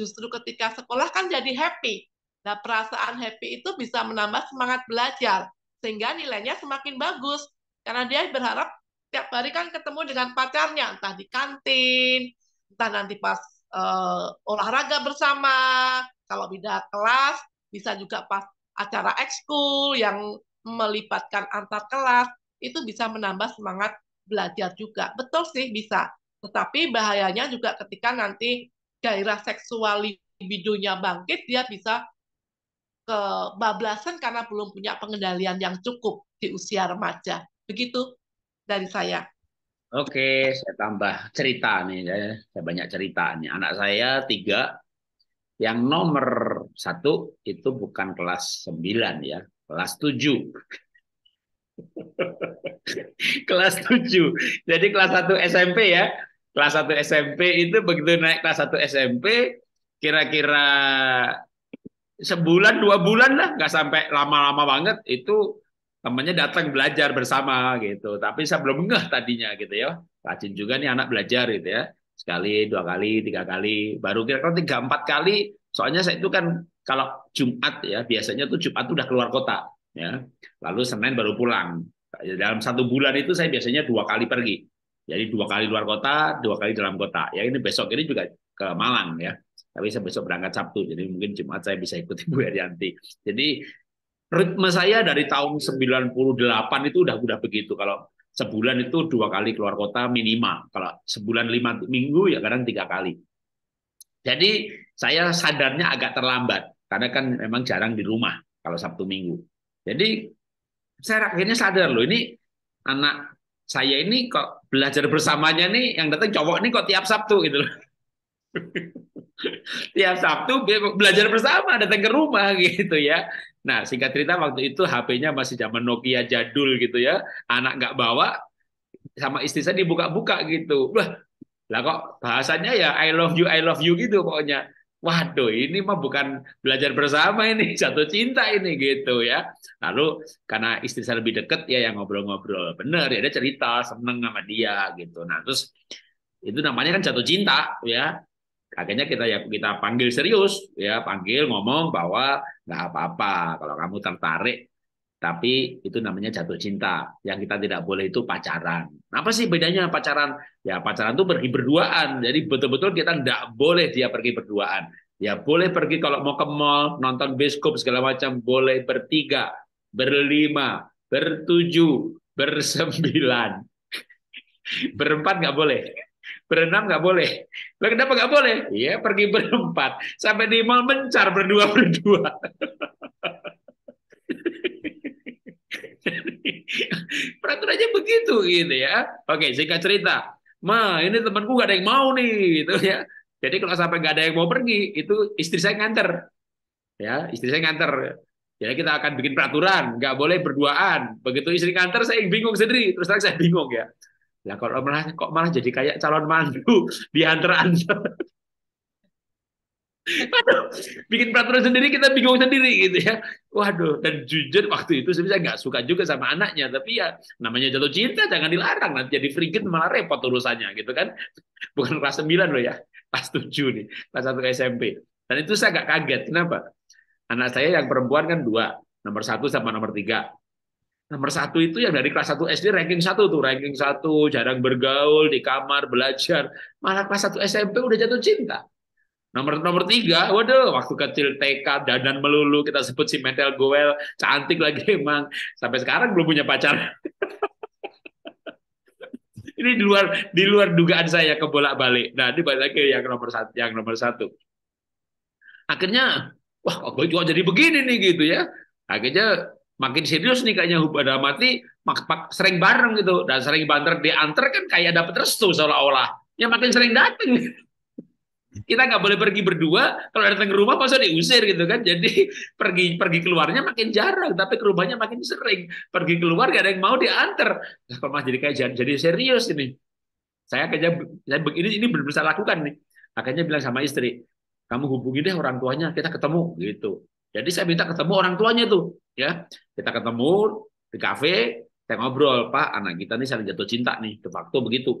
justru ketika sekolah kan jadi happy nah perasaan happy itu bisa menambah semangat belajar sehingga nilainya semakin bagus karena dia berharap tiap hari kan ketemu dengan pacarnya entah di kantin entah nanti pas uh, olahraga bersama kalau beda kelas bisa juga pas acara ekskul yang melibatkan antar kelas itu bisa menambah semangat belajar juga. Betul sih bisa, tetapi bahayanya juga ketika nanti gairah seksual libidonya bangkit, dia bisa kebablasan karena belum punya pengendalian yang cukup di usia remaja. Begitu dari saya. Oke, saya tambah cerita nih. Ya. Saya, banyak cerita nih. Anak saya tiga, yang nomor satu itu bukan kelas sembilan ya, kelas tujuh kelas 7. Jadi kelas 1 SMP ya. Kelas 1 SMP itu begitu naik kelas 1 SMP kira-kira sebulan dua bulan lah nggak sampai lama-lama banget itu temannya datang belajar bersama gitu tapi saya belum ngeh tadinya gitu ya rajin juga nih anak belajar gitu ya sekali dua kali tiga kali baru kira-kira tiga empat kali soalnya saya itu kan kalau Jumat ya biasanya tuh Jumat udah keluar kota ya lalu Senin baru pulang. Dalam satu bulan itu saya biasanya dua kali pergi. Jadi dua kali luar kota, dua kali dalam kota. Ya ini besok ini juga ke Malang ya. Tapi saya besok berangkat Sabtu, jadi mungkin Jumat saya bisa ikuti Bu Erianti Jadi ritme saya dari tahun 98 itu udah udah begitu. Kalau sebulan itu dua kali keluar kota minimal. Kalau sebulan lima minggu ya kadang tiga kali. Jadi saya sadarnya agak terlambat karena kan memang jarang di rumah kalau Sabtu Minggu. Jadi saya akhirnya sadar loh ini anak saya ini kok belajar bersamanya nih yang datang cowok ini kok tiap Sabtu gitu loh. tiap Sabtu belajar bersama datang ke rumah gitu ya. Nah singkat cerita waktu itu HP-nya masih zaman Nokia jadul gitu ya. Anak nggak bawa sama istri saya dibuka-buka gitu. Wah, lah kok bahasanya ya I love you, I love you gitu pokoknya waduh ini mah bukan belajar bersama ini jatuh cinta ini gitu ya lalu karena istri saya lebih deket ya yang ngobrol-ngobrol bener ya dia cerita seneng sama dia gitu nah terus itu namanya kan jatuh cinta ya akhirnya kita ya kita panggil serius ya panggil ngomong bahwa nggak apa-apa kalau kamu tertarik tapi itu namanya jatuh cinta. Yang kita tidak boleh itu pacaran. Apa sih bedanya pacaran? Ya pacaran itu pergi berduaan. Jadi betul-betul kita tidak boleh dia pergi berduaan. Ya boleh pergi kalau mau ke mall, nonton bioskop segala macam, boleh bertiga, berlima, bertujuh, bersembilan, berempat nggak boleh. Berenam nggak boleh. Lah kenapa nggak boleh? Iya pergi berempat. Sampai di mall mencar berdua berdua. peraturannya begitu gitu ya oke singkat cerita ma ini temanku gak ada yang mau nih gitu ya jadi kalau sampai gak ada yang mau pergi itu istri saya nganter ya istri saya nganter jadi ya, kita akan bikin peraturan nggak boleh berduaan begitu istri nganter saya bingung sendiri terus terang saya bingung ya lah kalau malah kok malah jadi kayak calon mantu diantar-antar bikin peraturan sendiri kita bingung sendiri gitu ya. Waduh, dan jujur waktu itu sebenarnya nggak suka juga sama anaknya, tapi ya namanya jatuh cinta jangan dilarang nanti jadi frigid malah repot urusannya gitu kan. Bukan kelas 9 loh ya, kelas 7 nih, kelas 1 SMP. Dan itu saya agak kaget, kenapa? Anak saya yang perempuan kan dua, nomor satu sama nomor tiga. Nomor satu itu yang dari kelas 1 SD ranking satu tuh, ranking satu jarang bergaul, di kamar, belajar. Malah kelas 1 SMP udah jatuh cinta Nomor nomor tiga, waduh, waktu kecil TK dan melulu kita sebut si metal Goel cantik lagi emang sampai sekarang belum punya pacar. ini di luar di luar dugaan saya ke bolak balik. Nah ini balik lagi yang nomor satu, yang nomor satu. Akhirnya, wah kok juga jadi begini nih gitu ya. Akhirnya makin serius nih kayaknya dalam mati mak, mak, sering bareng gitu dan sering banter diantar kan kayak dapat restu seolah-olah. Ya makin sering datang. kita nggak boleh pergi berdua kalau datang ke rumah masa diusir gitu kan jadi pergi pergi keluarnya makin jarang tapi ke rumahnya makin sering pergi keluar gak ada yang mau diantar nah, kalau mas jadi kayak jadi serius ini saya kerja saya begini ini belum bisa lakukan nih makanya bilang sama istri kamu hubungi deh orang tuanya kita ketemu gitu jadi saya minta ketemu orang tuanya tuh ya kita ketemu di kafe saya ngobrol pak anak kita nih saling jatuh cinta nih de facto begitu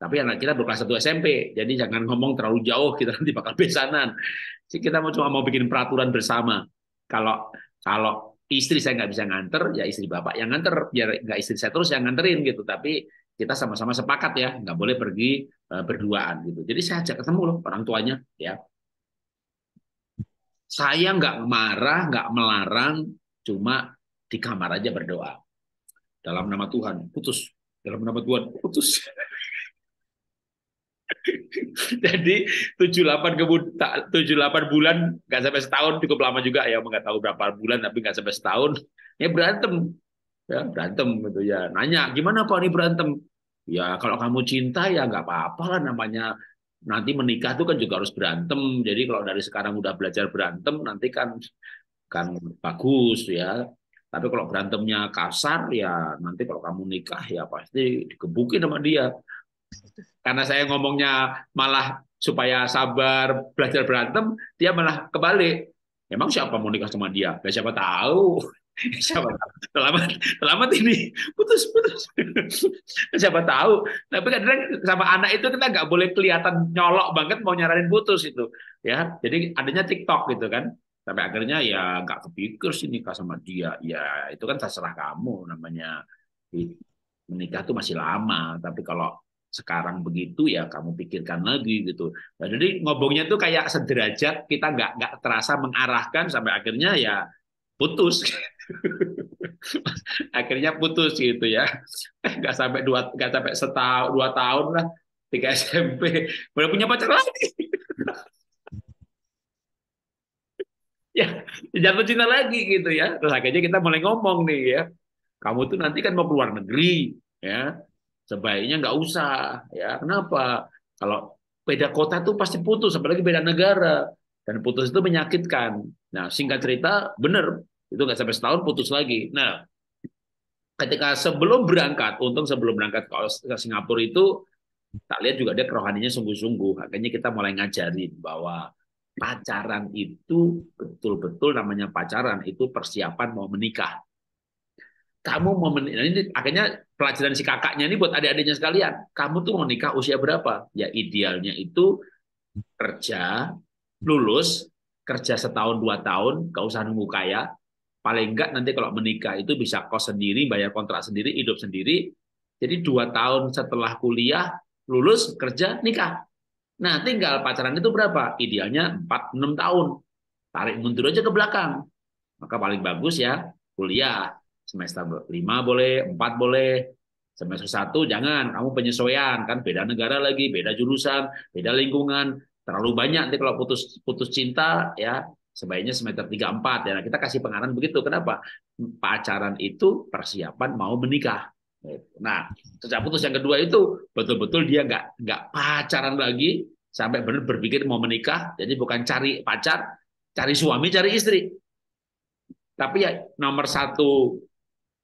tapi anak kita berkelas 1 SMP, jadi jangan ngomong terlalu jauh kita nanti bakal besanan. Kita mau cuma mau bikin peraturan bersama. Kalau kalau istri saya nggak bisa nganter, ya istri bapak yang nganter, biar nggak istri saya terus yang nganterin gitu. Tapi kita sama-sama sepakat ya, nggak boleh pergi eh, berduaan gitu. Jadi saya ajak ketemu loh orang tuanya ya. Saya nggak marah, nggak melarang, cuma di kamar aja berdoa. Dalam nama Tuhan, putus. Dalam nama Tuhan, putus. Jadi 78 kemudian 78 bulan nggak sampai setahun cukup lama juga ya nggak tahu berapa bulan tapi nggak sampai setahun ya berantem ya berantem gitu ya nanya gimana kok ini berantem ya kalau kamu cinta ya nggak apa-apa lah namanya nanti menikah tuh kan juga harus berantem jadi kalau dari sekarang udah belajar berantem nanti kan kan bagus ya tapi kalau berantemnya kasar ya nanti kalau kamu nikah ya pasti dikebukin sama dia karena saya ngomongnya malah supaya sabar, belajar berantem, dia malah kebalik. Emang siapa mau nikah sama dia? Gak ya siapa tahu. siapa tahu. Selamat, selamat ini. Putus, putus. siapa tahu. Tapi kadang sama anak itu kita nggak boleh kelihatan nyolok banget mau nyaranin putus itu. ya. Jadi adanya TikTok gitu kan sampai akhirnya ya nggak kepikir sih nikah sama dia ya itu kan terserah kamu namanya menikah tuh masih lama tapi kalau sekarang begitu ya kamu pikirkan lagi gitu. Nah, jadi ngobongnya tuh kayak sederajat kita nggak nggak terasa mengarahkan sampai akhirnya ya putus. akhirnya putus gitu ya. Eh, nggak sampai dua nggak sampai setahun dua tahun lah tiga SMP udah punya pacar lagi. ya jatuh cinta lagi gitu ya. Terus akhirnya kita mulai ngomong nih ya. Kamu tuh nanti kan mau keluar negeri ya sebaiknya nggak usah ya kenapa kalau beda kota tuh pasti putus apalagi beda negara dan putus itu menyakitkan nah singkat cerita bener itu nggak sampai setahun putus lagi nah ketika sebelum berangkat untung sebelum berangkat ke Singapura itu tak lihat juga dia kerohaninya sungguh-sungguh akhirnya kita mulai ngajarin bahwa pacaran itu betul-betul namanya pacaran itu persiapan mau menikah kamu mau menikah. Ini akhirnya pelajaran si kakaknya ini buat adik-adiknya sekalian. Kamu tuh mau nikah usia berapa? Ya idealnya itu kerja, lulus, kerja setahun dua tahun, gak usah nunggu kaya. Paling enggak nanti kalau menikah itu bisa kos sendiri, bayar kontrak sendiri, hidup sendiri. Jadi dua tahun setelah kuliah, lulus, kerja, nikah. Nah, tinggal pacaran itu berapa? Idealnya 4-6 tahun. Tarik mundur aja ke belakang. Maka paling bagus ya kuliah, semester 5 boleh, 4 boleh, semester 1 jangan, kamu penyesuaian kan beda negara lagi, beda jurusan, beda lingkungan, terlalu banyak nanti kalau putus putus cinta ya sebaiknya semester 3 4 ya. Nah, kita kasih pengarahan begitu. Kenapa? Pacaran itu persiapan mau menikah. Gitu. Nah, sejak putus yang kedua itu betul-betul dia nggak nggak pacaran lagi sampai benar berpikir mau menikah. Jadi bukan cari pacar, cari suami, cari istri. Tapi ya nomor satu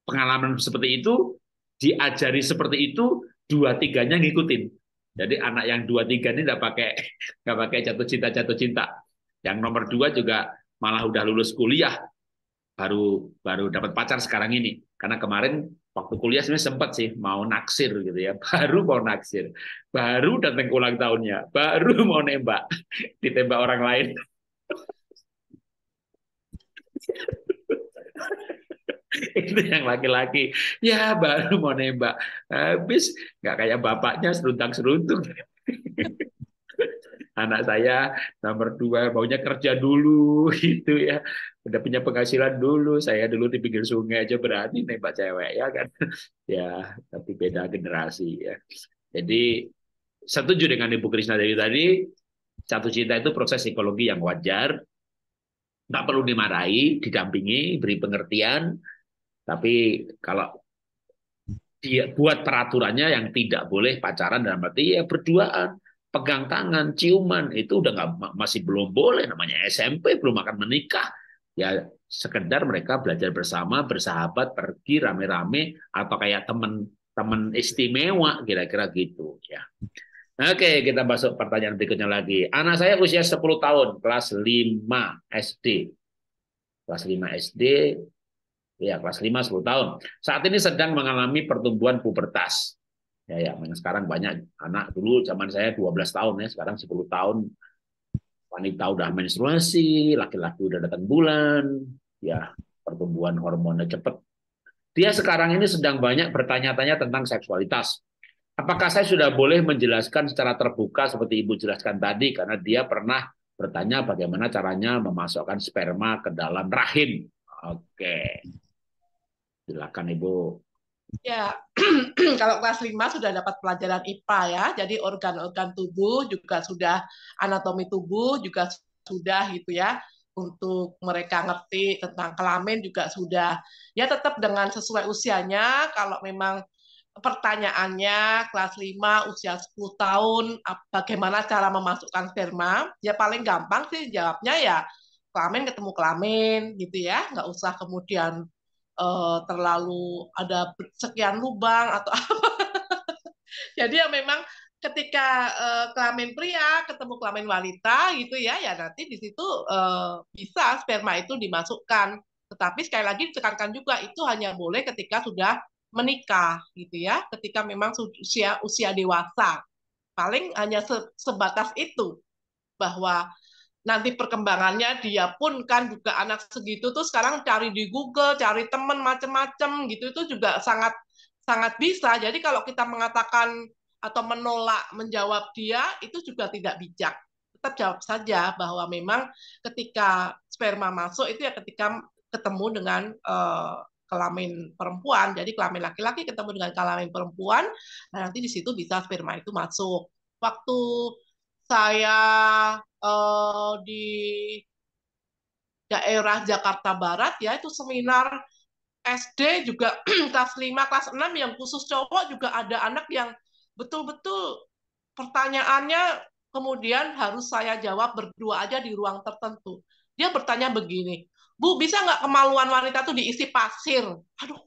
pengalaman seperti itu, diajari seperti itu, dua tiganya ngikutin. Jadi anak yang dua tiga ini nggak pakai nggak pakai jatuh cinta jatuh cinta. Yang nomor dua juga malah udah lulus kuliah baru baru dapat pacar sekarang ini. Karena kemarin waktu kuliah sebenarnya sempat sih mau naksir gitu ya, baru mau naksir, baru datang ulang tahunnya, baru mau nembak, ditembak orang lain. itu yang laki-laki ya baru mau nembak habis nggak kayak bapaknya seruntang seruntung anak saya nomor dua maunya kerja dulu gitu ya udah punya penghasilan dulu saya dulu di pinggir sungai aja berani nembak cewek ya kan ya tapi beda generasi ya jadi setuju dengan Ibu Krisna dari tadi satu cinta itu proses psikologi yang wajar nggak perlu dimarahi didampingi beri pengertian tapi kalau dia buat peraturannya yang tidak boleh pacaran dalam arti ya berduaan, pegang tangan, ciuman itu udah nggak masih belum boleh namanya SMP belum akan menikah. Ya sekedar mereka belajar bersama, bersahabat, pergi rame-rame atau kayak teman-teman istimewa kira-kira gitu ya. Oke, kita masuk pertanyaan berikutnya lagi. Anak saya usia 10 tahun, kelas 5 SD. Kelas 5 SD, ya kelas 5 10 tahun. Saat ini sedang mengalami pertumbuhan pubertas. Ya ya, sekarang banyak anak dulu zaman saya 12 tahun ya, sekarang 10 tahun wanita udah menstruasi, laki-laki udah datang bulan, ya pertumbuhan hormonnya cepat. Dia sekarang ini sedang banyak bertanya-tanya tentang seksualitas. Apakah saya sudah boleh menjelaskan secara terbuka seperti Ibu jelaskan tadi karena dia pernah bertanya bagaimana caranya memasukkan sperma ke dalam rahim. Oke. Okay. Silakan Ibu. Ya, kalau kelas 5 sudah dapat pelajaran IPA ya, jadi organ-organ tubuh juga sudah, anatomi tubuh juga sudah gitu ya, untuk mereka ngerti tentang kelamin juga sudah. Ya tetap dengan sesuai usianya, kalau memang pertanyaannya kelas 5 usia 10 tahun, bagaimana cara memasukkan sperma, ya paling gampang sih jawabnya ya kelamin ketemu kelamin gitu ya, nggak usah kemudian uh, terlalu ada sekian lubang atau apa. Jadi ya memang ketika uh, kelamin pria ketemu kelamin wanita gitu ya, ya nanti di situ uh, bisa sperma itu dimasukkan. Tetapi sekali lagi ditekankan juga itu hanya boleh ketika sudah menikah gitu ya, ketika memang usia usia dewasa. Paling hanya sebatas itu bahwa nanti perkembangannya dia pun kan juga anak segitu tuh sekarang cari di Google, cari teman macam-macam gitu itu juga sangat sangat bisa. Jadi kalau kita mengatakan atau menolak menjawab dia itu juga tidak bijak. Tetap jawab saja bahwa memang ketika sperma masuk itu ya ketika ketemu dengan uh, kelamin perempuan. Jadi kelamin laki-laki ketemu dengan kelamin perempuan, nah nanti di situ bisa sperma itu masuk. Waktu saya uh, di daerah Jakarta Barat ya itu seminar SD juga kelas 5, kelas 6 yang khusus cowok juga ada anak yang betul-betul pertanyaannya kemudian harus saya jawab berdua aja di ruang tertentu. Dia bertanya begini, Bu bisa nggak kemaluan wanita tuh diisi pasir? Aduh,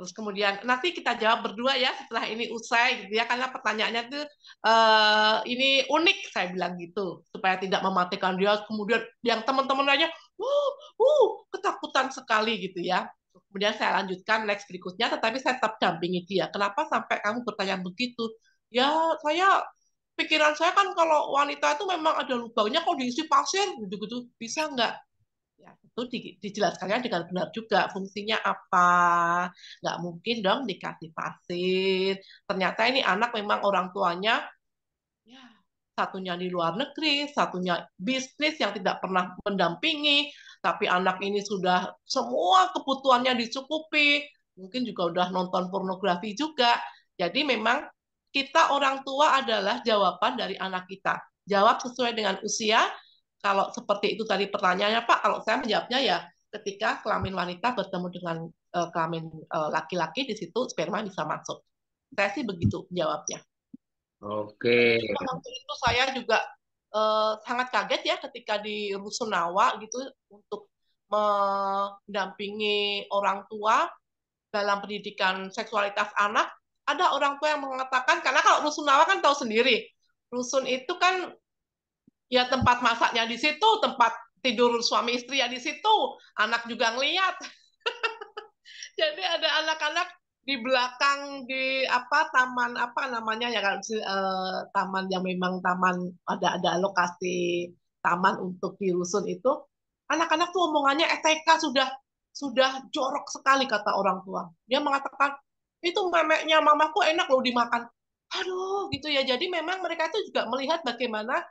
Terus kemudian nanti kita jawab berdua ya setelah ini usai gitu ya karena pertanyaannya tuh eh ini unik saya bilang gitu supaya tidak mematikan dia. Kemudian yang teman-teman nanya uh, uh, ketakutan sekali gitu ya. Kemudian saya lanjutkan next berikutnya, tetapi saya tetap dampingi dia. Kenapa sampai kamu bertanya begitu? Ya saya pikiran saya kan kalau wanita itu memang ada lubangnya kok diisi pasir gitu-gitu bisa nggak? itu di, dijelaskannya dengan benar juga fungsinya apa nggak mungkin dong dikasih vaksin ternyata ini anak memang orang tuanya ya satunya di luar negeri satunya bisnis yang tidak pernah mendampingi tapi anak ini sudah semua kebutuhannya dicukupi mungkin juga udah nonton pornografi juga jadi memang kita orang tua adalah jawaban dari anak kita jawab sesuai dengan usia kalau seperti itu tadi pertanyaannya Pak, kalau saya menjawabnya ya ketika kelamin wanita bertemu dengan uh, kelamin eh, laki-laki di situ sperma bisa masuk. Saya sih begitu jawabnya. Oke. Okay. Waktu itu saya juga uh, sangat kaget ya ketika di Rusunawa gitu untuk mendampingi orang tua dalam pendidikan seksualitas anak. Ada orang tua yang mengatakan karena kalau Rusunawa kan tahu sendiri, rusun itu kan ya tempat masaknya di situ, tempat tidur suami istri ya di situ, anak juga ngeliat. Jadi ada anak-anak di belakang di apa taman apa namanya ya kan eh, taman yang memang taman ada ada lokasi taman untuk di rusun itu anak-anak tuh omongannya STK e sudah sudah jorok sekali kata orang tua dia mengatakan itu memeknya mamaku enak loh dimakan aduh gitu ya jadi memang mereka itu juga melihat bagaimana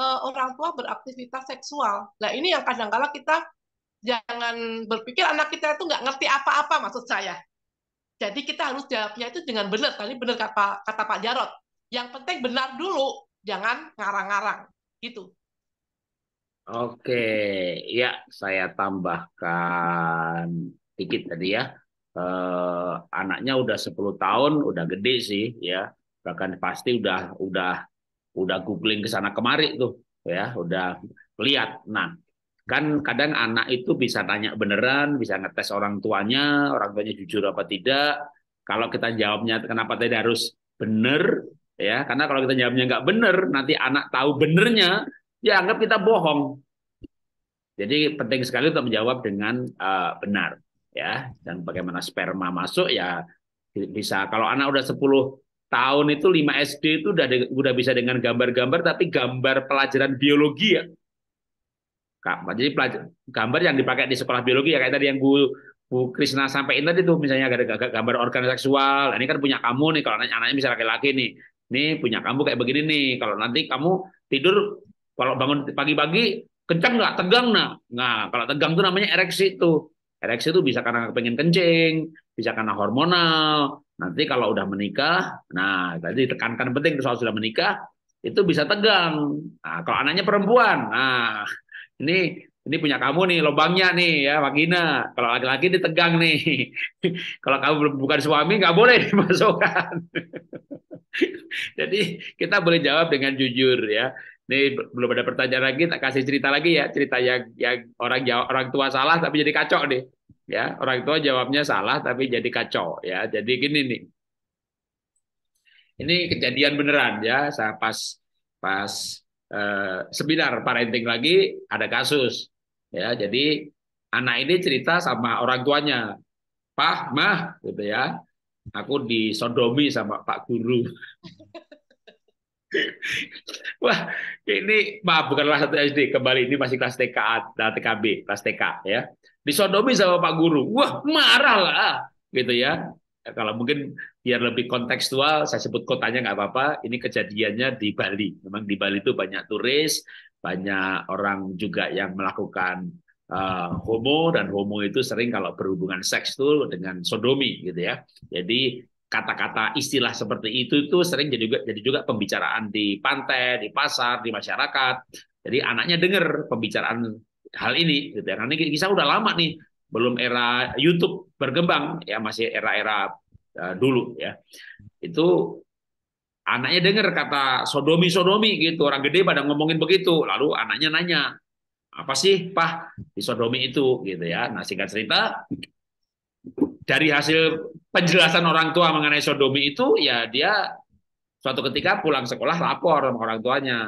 uh, orang tua beraktivitas seksual. Nah ini yang kadang-kala kita jangan berpikir anak kita itu nggak ngerti apa-apa maksud saya. Jadi kita harus jawabnya itu dengan benar. Tadi benar kata, kata Pak Jarot. Yang penting benar dulu, jangan ngarang-ngarang gitu. Oke, ya saya tambahkan sedikit tadi ya. Eh, anaknya udah 10 tahun, udah gede sih ya. Bahkan pasti udah udah udah googling ke sana kemari tuh ya udah lihat nah kan kadang anak itu bisa tanya beneran bisa ngetes orang tuanya orang tuanya jujur apa tidak kalau kita jawabnya kenapa tidak harus bener ya karena kalau kita jawabnya nggak bener nanti anak tahu benernya ya anggap kita bohong jadi penting sekali untuk menjawab dengan uh, benar ya dan bagaimana sperma masuk ya bisa kalau anak udah 10 tahun itu 5 SD itu udah udah bisa dengan gambar-gambar tapi gambar pelajaran biologi ya. Jadi pelajar, gambar yang dipakai di sekolah biologi ya kayak tadi yang Bu Bu Krisna sampaikan tadi tuh misalnya ada gambar organ seksual. Nah, ini kan punya kamu nih kalau anaknya bisa laki-laki nih. Nih punya kamu kayak begini nih. Kalau nanti kamu tidur kalau bangun pagi-pagi kencang nggak tegang nah. Nah, kalau tegang tuh namanya ereksi tuh. Ereksi itu bisa karena pengen kencing, bisa karena hormonal, Nanti kalau udah menikah, nah tadi tekankan penting soal sudah menikah, itu bisa tegang. Nah, kalau anaknya perempuan, nah ini ini punya kamu nih lobangnya nih ya vagina. Kalau laki-laki ditegang nih. kalau kamu bukan suami nggak boleh dimasukkan. Jadi kita boleh jawab dengan jujur ya. Ini belum ada pertanyaan lagi, tak kasih cerita lagi ya cerita yang yang orang orang tua salah tapi jadi kacau deh ya orang tua jawabnya salah tapi jadi kacau ya jadi gini nih ini kejadian beneran ya saya pas pas eh, seminar parenting lagi ada kasus ya jadi anak ini cerita sama orang tuanya pak mah gitu ya aku disodomi sama pak guru wah ini maaf bukanlah satu SD kembali ini masih kelas TK dan TKB kelas TK ya disodomi sama Pak Guru. Wah, marah lah. Ah, gitu ya. ya. kalau mungkin biar lebih kontekstual, saya sebut kotanya nggak apa-apa. Ini kejadiannya di Bali. Memang di Bali itu banyak turis, banyak orang juga yang melakukan uh, homo dan homo itu sering kalau berhubungan seks itu dengan sodomi gitu ya. Jadi kata-kata istilah seperti itu itu sering jadi juga jadi juga pembicaraan di pantai, di pasar, di masyarakat. Jadi anaknya dengar pembicaraan hal ini gitu ya. Karena kita udah lama nih belum era YouTube berkembang ya masih era-era uh, dulu ya. Itu anaknya dengar kata sodomi sodomi gitu orang gede pada ngomongin begitu. Lalu anaknya nanya apa sih pah di sodomi itu gitu ya. Nah singkat cerita dari hasil penjelasan orang tua mengenai sodomi itu ya dia suatu ketika pulang sekolah lapor sama orang tuanya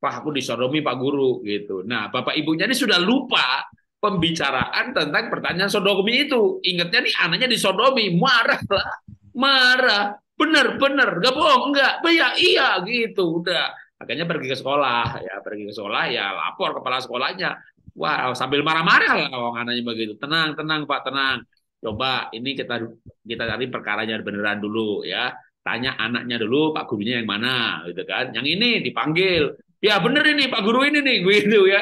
Pak aku disodomi Pak Guru gitu. Nah Bapak Ibunya ini sudah lupa pembicaraan tentang pertanyaan sodomi itu. Ingatnya nih anaknya disodomi, marah lah, marah. Bener, bener, nggak bohong, nggak iya, iya, gitu, udah. akhirnya pergi ke sekolah, ya pergi ke sekolah, ya lapor kepala sekolahnya. Wah, sambil marah-marah lah orang anaknya begitu. Tenang, tenang Pak, tenang. Coba ini kita kita cari perkaranya beneran dulu ya. Tanya anaknya dulu, Pak gurunya yang mana, gitu kan. Yang ini dipanggil, ya bener ini Pak Guru ini nih gue itu ya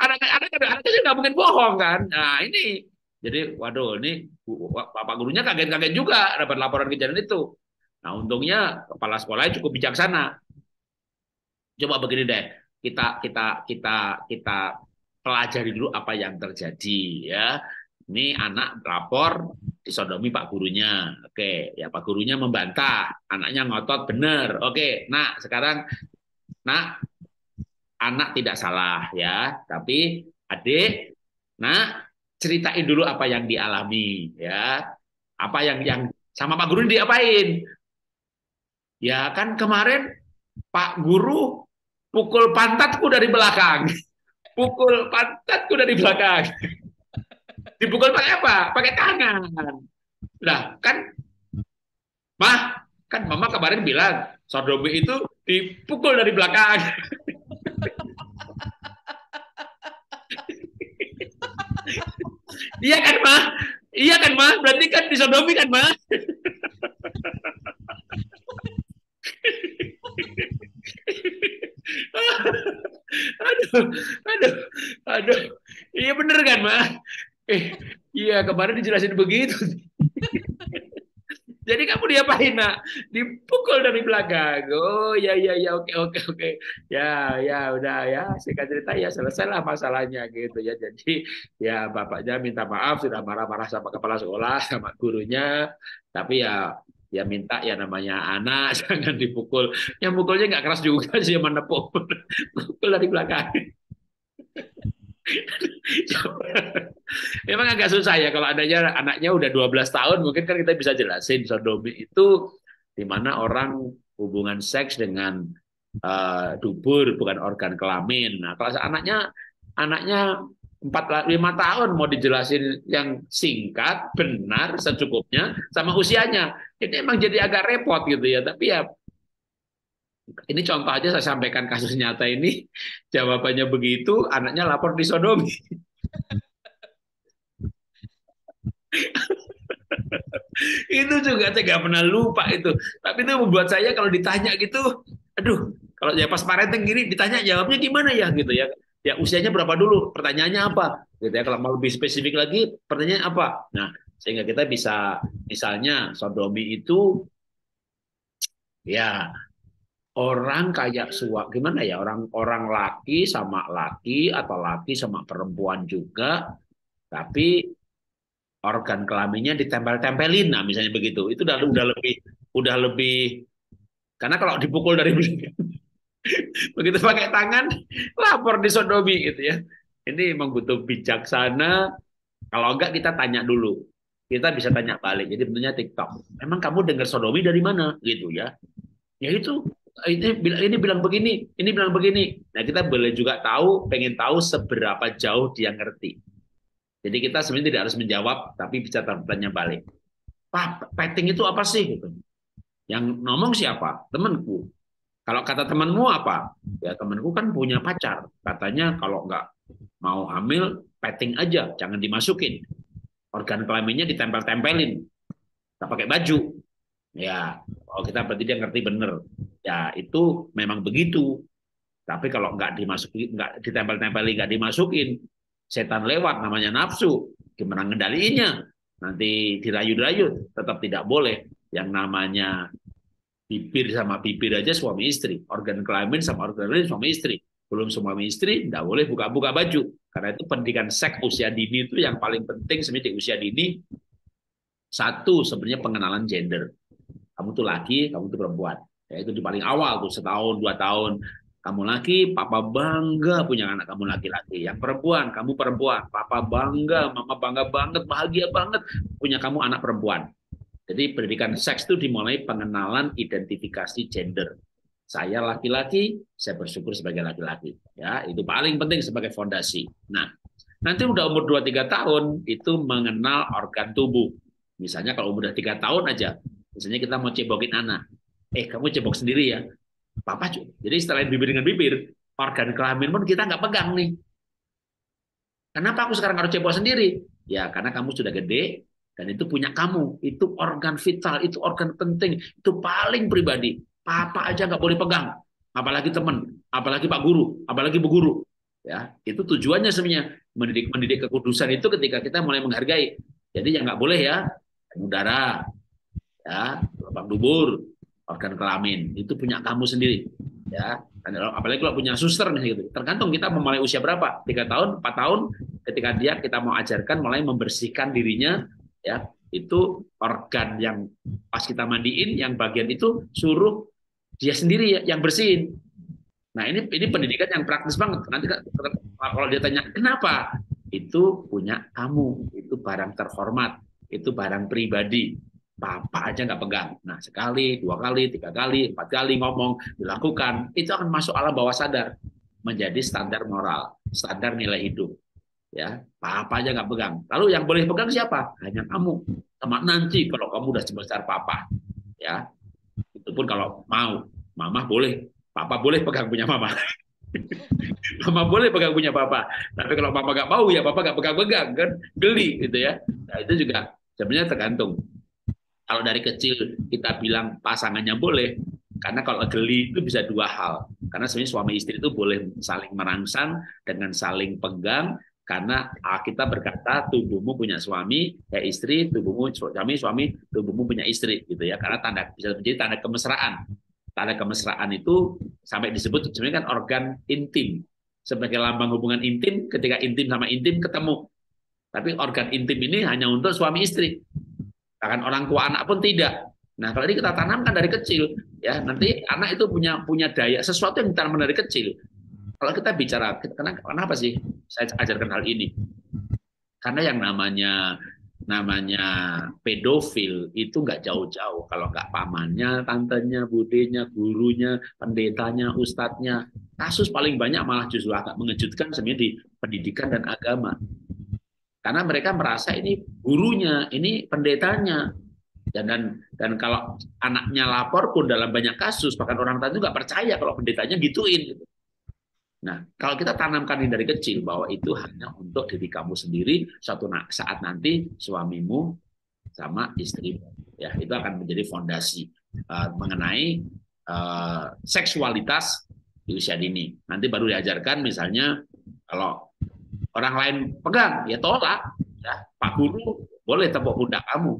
anak-anak anak kan nggak mungkin bohong kan nah ini jadi waduh ini Pak Gurunya kaget-kaget juga dapat laporan kejadian itu nah untungnya kepala sekolahnya cukup bijaksana coba begini deh kita kita kita kita pelajari dulu apa yang terjadi ya ini anak lapor disodomi pak gurunya oke ya pak gurunya membantah anaknya ngotot bener oke nah sekarang Nak, anak tidak salah ya, tapi adik, nak ceritain dulu apa yang dialami ya. Apa yang yang sama Pak Guru diapain? Ya kan kemarin Pak Guru pukul pantatku dari belakang. Pukul pantatku dari belakang. Dipukul pakai apa? Pakai tangan. Nah, kan Mah, Kan mama kemarin bilang, Sodomi itu dipukul dari belakang. iya kan, Ma? Iya kan, Ma? Berarti kan disodomi kan, Ma? aduh, aduh, aduh. Iya bener kan, Ma? Eh, iya, kemarin dijelasin begitu. Jadi kamu diapain nak? Dipukul dari belakang. Oh ya ya ya oke oke oke. Ya ya udah ya singkat cerita ya selesai lah masalahnya gitu ya. Jadi ya bapaknya minta maaf sudah marah-marah sama kepala sekolah sama gurunya. Tapi ya ya minta ya namanya anak jangan dipukul. Yang pukulnya nggak keras juga sih menepuk. Pukul dari belakang. Memang agak susah ya kalau adanya anaknya udah 12 tahun mungkin kan kita bisa jelasin sodomi itu di mana orang hubungan seks dengan uh, dubur bukan organ kelamin. Nah, kalau anaknya anaknya 4 5 tahun mau dijelasin yang singkat, benar secukupnya sama usianya. Ini emang jadi agak repot gitu ya, tapi ya ini contoh aja saya sampaikan kasus nyata ini, jawabannya begitu, anaknya lapor di sodomi. itu juga saya nggak pernah lupa itu. Tapi itu membuat saya kalau ditanya gitu, aduh, kalau ya pas parenting gini ditanya jawabnya gimana ya gitu ya. Ya usianya berapa dulu? Pertanyaannya apa? Gitu ya. Kalau mau lebih spesifik lagi, pertanyaan apa? Nah, sehingga kita bisa misalnya sodomi itu ya orang kayak suap gimana ya orang orang laki sama laki atau laki sama perempuan juga tapi organ kelaminnya ditempel-tempelin nah misalnya begitu itu udah udah lebih udah lebih karena kalau dipukul dari begitu pakai tangan lapor di sodomi gitu ya ini memang butuh bijaksana kalau enggak kita tanya dulu kita bisa tanya balik jadi tentunya TikTok memang kamu dengar sodomi dari mana gitu ya ya itu ini ini bilang begini, ini bilang begini. Nah, kita boleh juga tahu, pengen tahu seberapa jauh dia ngerti. Jadi kita sebenarnya tidak harus menjawab, tapi bisa tanya balik. Pak, petting itu apa sih? Gitu. Yang ngomong siapa? Temanku. Kalau kata temanmu apa? Ya temanku kan punya pacar. Katanya kalau nggak mau hamil, petting aja, jangan dimasukin. Organ kelaminnya ditempel-tempelin. Tak pakai baju. Ya, oh kita berarti dia ngerti bener ya itu memang begitu tapi kalau nggak dimasuki, nggak ditempel-tempeli nggak dimasukin setan lewat namanya nafsu gimana ngendaliinnya nanti dirayu-rayu tetap tidak boleh yang namanya bibir sama bibir aja suami istri organ kelamin sama organ kelamin suami istri belum suami istri tidak boleh buka-buka baju karena itu pendidikan seks usia dini itu yang paling penting sebenarnya usia dini satu sebenarnya pengenalan gender kamu tuh laki, kamu tuh perempuan. Ya, itu di paling awal tuh setahun, dua tahun. Kamu laki, papa bangga punya anak kamu laki-laki. Yang perempuan, kamu perempuan. Papa bangga, mama bangga banget, bahagia banget punya kamu anak perempuan. Jadi pendidikan seks itu dimulai pengenalan identifikasi gender. Saya laki-laki, saya bersyukur sebagai laki-laki. Ya, itu paling penting sebagai fondasi. Nah, nanti udah umur 2-3 tahun itu mengenal organ tubuh. Misalnya kalau umur 3 tahun aja Misalnya kita mau cebokin anak. Eh, kamu cebok sendiri ya. Papa juga. Jadi setelah bibir dengan bibir, organ kelamin pun kita nggak pegang nih. Kenapa aku sekarang harus cebok sendiri? Ya, karena kamu sudah gede, dan itu punya kamu. Itu organ vital, itu organ penting, itu paling pribadi. Papa aja nggak boleh pegang, apalagi teman, apalagi pak guru, apalagi bu guru. Ya, itu tujuannya sebenarnya mendidik mendidik kekudusan itu ketika kita mulai menghargai. Jadi yang nggak boleh ya udara, ya lubang dubur organ kelamin itu punya kamu sendiri ya apalagi kalau punya suster nih gitu tergantung kita memulai usia berapa tiga tahun empat tahun ketika dia kita mau ajarkan mulai membersihkan dirinya ya itu organ yang pas kita mandiin yang bagian itu suruh dia sendiri yang bersihin Nah ini ini pendidikan yang praktis banget. Nanti kalau dia tanya kenapa, itu punya kamu, itu barang terhormat, itu barang pribadi. Papa aja nggak pegang. Nah, sekali, dua kali, tiga kali, empat kali ngomong, dilakukan, itu akan masuk alam bawah sadar. Menjadi standar moral, standar nilai hidup. ya papa aja nggak pegang. Lalu yang boleh pegang siapa? Hanya kamu. Teman nanti kalau kamu udah sebesar papa. ya Itu pun kalau mau. Mama boleh. Papa boleh pegang punya mama. mama boleh pegang punya papa. Tapi kalau papa nggak mau, ya papa nggak pegang-pegang. Kan geli gitu ya. Nah, itu juga sebenarnya tergantung kalau dari kecil kita bilang pasangannya boleh, karena kalau geli itu bisa dua hal. Karena sebenarnya suami istri itu boleh saling merangsang dengan saling pegang, karena kita berkata tubuhmu punya suami, ya istri, tubuhmu suami, suami, tubuhmu punya istri gitu ya. Karena tanda bisa menjadi tanda kemesraan. Tanda kemesraan itu sampai disebut sebenarnya kan organ intim. Sebagai lambang hubungan intim, ketika intim sama intim ketemu. Tapi organ intim ini hanya untuk suami istri bahkan orang tua anak pun tidak. Nah, kalau ini kita tanamkan dari kecil, ya nanti anak itu punya punya daya sesuatu yang ditanam dari kecil. Kalau kita bicara, kenapa, kenapa sih saya ajarkan hal ini? Karena yang namanya namanya pedofil itu nggak jauh-jauh kalau nggak pamannya, tantenya, budenya, gurunya, pendetanya, ustadznya. Kasus paling banyak malah justru agak mengejutkan sebenarnya di pendidikan dan agama karena mereka merasa ini gurunya, ini pendetanya. Dan dan, dan kalau anaknya lapor pun dalam banyak kasus bahkan orang tua juga nggak percaya kalau pendetanya gituin. Gitu. Nah, kalau kita tanamkan ini dari kecil bahwa itu hanya untuk diri kamu sendiri, satu saat nanti suamimu sama istri ya itu akan menjadi fondasi uh, mengenai uh, seksualitas di usia dini. Nanti baru diajarkan misalnya kalau orang lain pegang, ya tolak. Ya, Pak Guru boleh tepuk pundak kamu,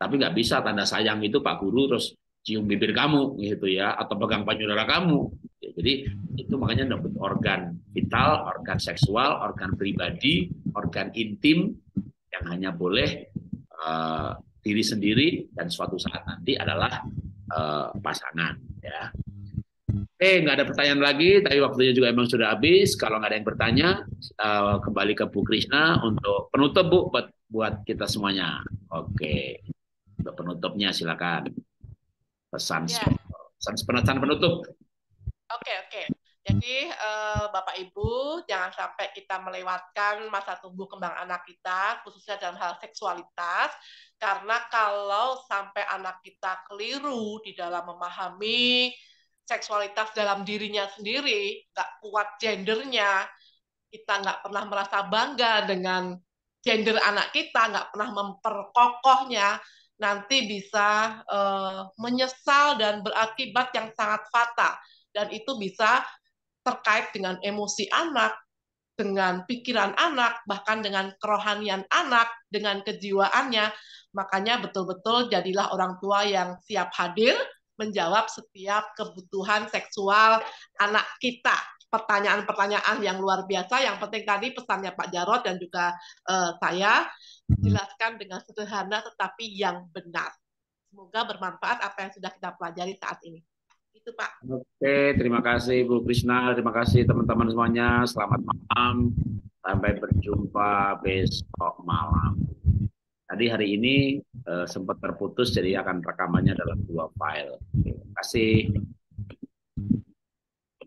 tapi nggak bisa tanda sayang itu Pak Guru terus cium bibir kamu gitu ya, atau pegang payudara kamu. Ya, jadi itu makanya dapat organ vital, organ seksual, organ pribadi, organ intim yang hanya boleh uh, diri sendiri dan suatu saat nanti adalah uh, pasangan ya. Oke, eh, nggak ada pertanyaan lagi, tapi waktunya juga emang sudah habis. Kalau nggak ada yang bertanya, uh, kembali ke Bu Krishna untuk penutup Bu buat, buat kita semuanya. Oke, untuk penutupnya silakan pesan yeah. pesan pesan penutup. Oke oke. Jadi uh, Bapak Ibu jangan sampai kita melewatkan masa tumbuh kembang anak kita, khususnya dalam hal seksualitas, karena kalau sampai anak kita keliru di dalam memahami seksualitas dalam dirinya sendiri, nggak kuat gendernya, kita nggak pernah merasa bangga dengan gender anak kita, nggak pernah memperkokohnya, nanti bisa uh, menyesal dan berakibat yang sangat fatal. Dan itu bisa terkait dengan emosi anak, dengan pikiran anak, bahkan dengan kerohanian anak, dengan kejiwaannya. Makanya betul-betul jadilah orang tua yang siap hadir, menjawab setiap kebutuhan seksual anak kita pertanyaan-pertanyaan yang luar biasa. Yang penting tadi pesannya Pak Jarot dan juga uh, saya mm-hmm. jelaskan dengan sederhana tetapi yang benar. Semoga bermanfaat apa yang sudah kita pelajari saat ini. Itu Pak. Oke, terima kasih Bu Krishna, terima kasih teman-teman semuanya. Selamat malam. Sampai berjumpa besok malam. Tadi hari ini uh, sempat terputus, jadi akan rekamannya dalam dua file. Terima kasih.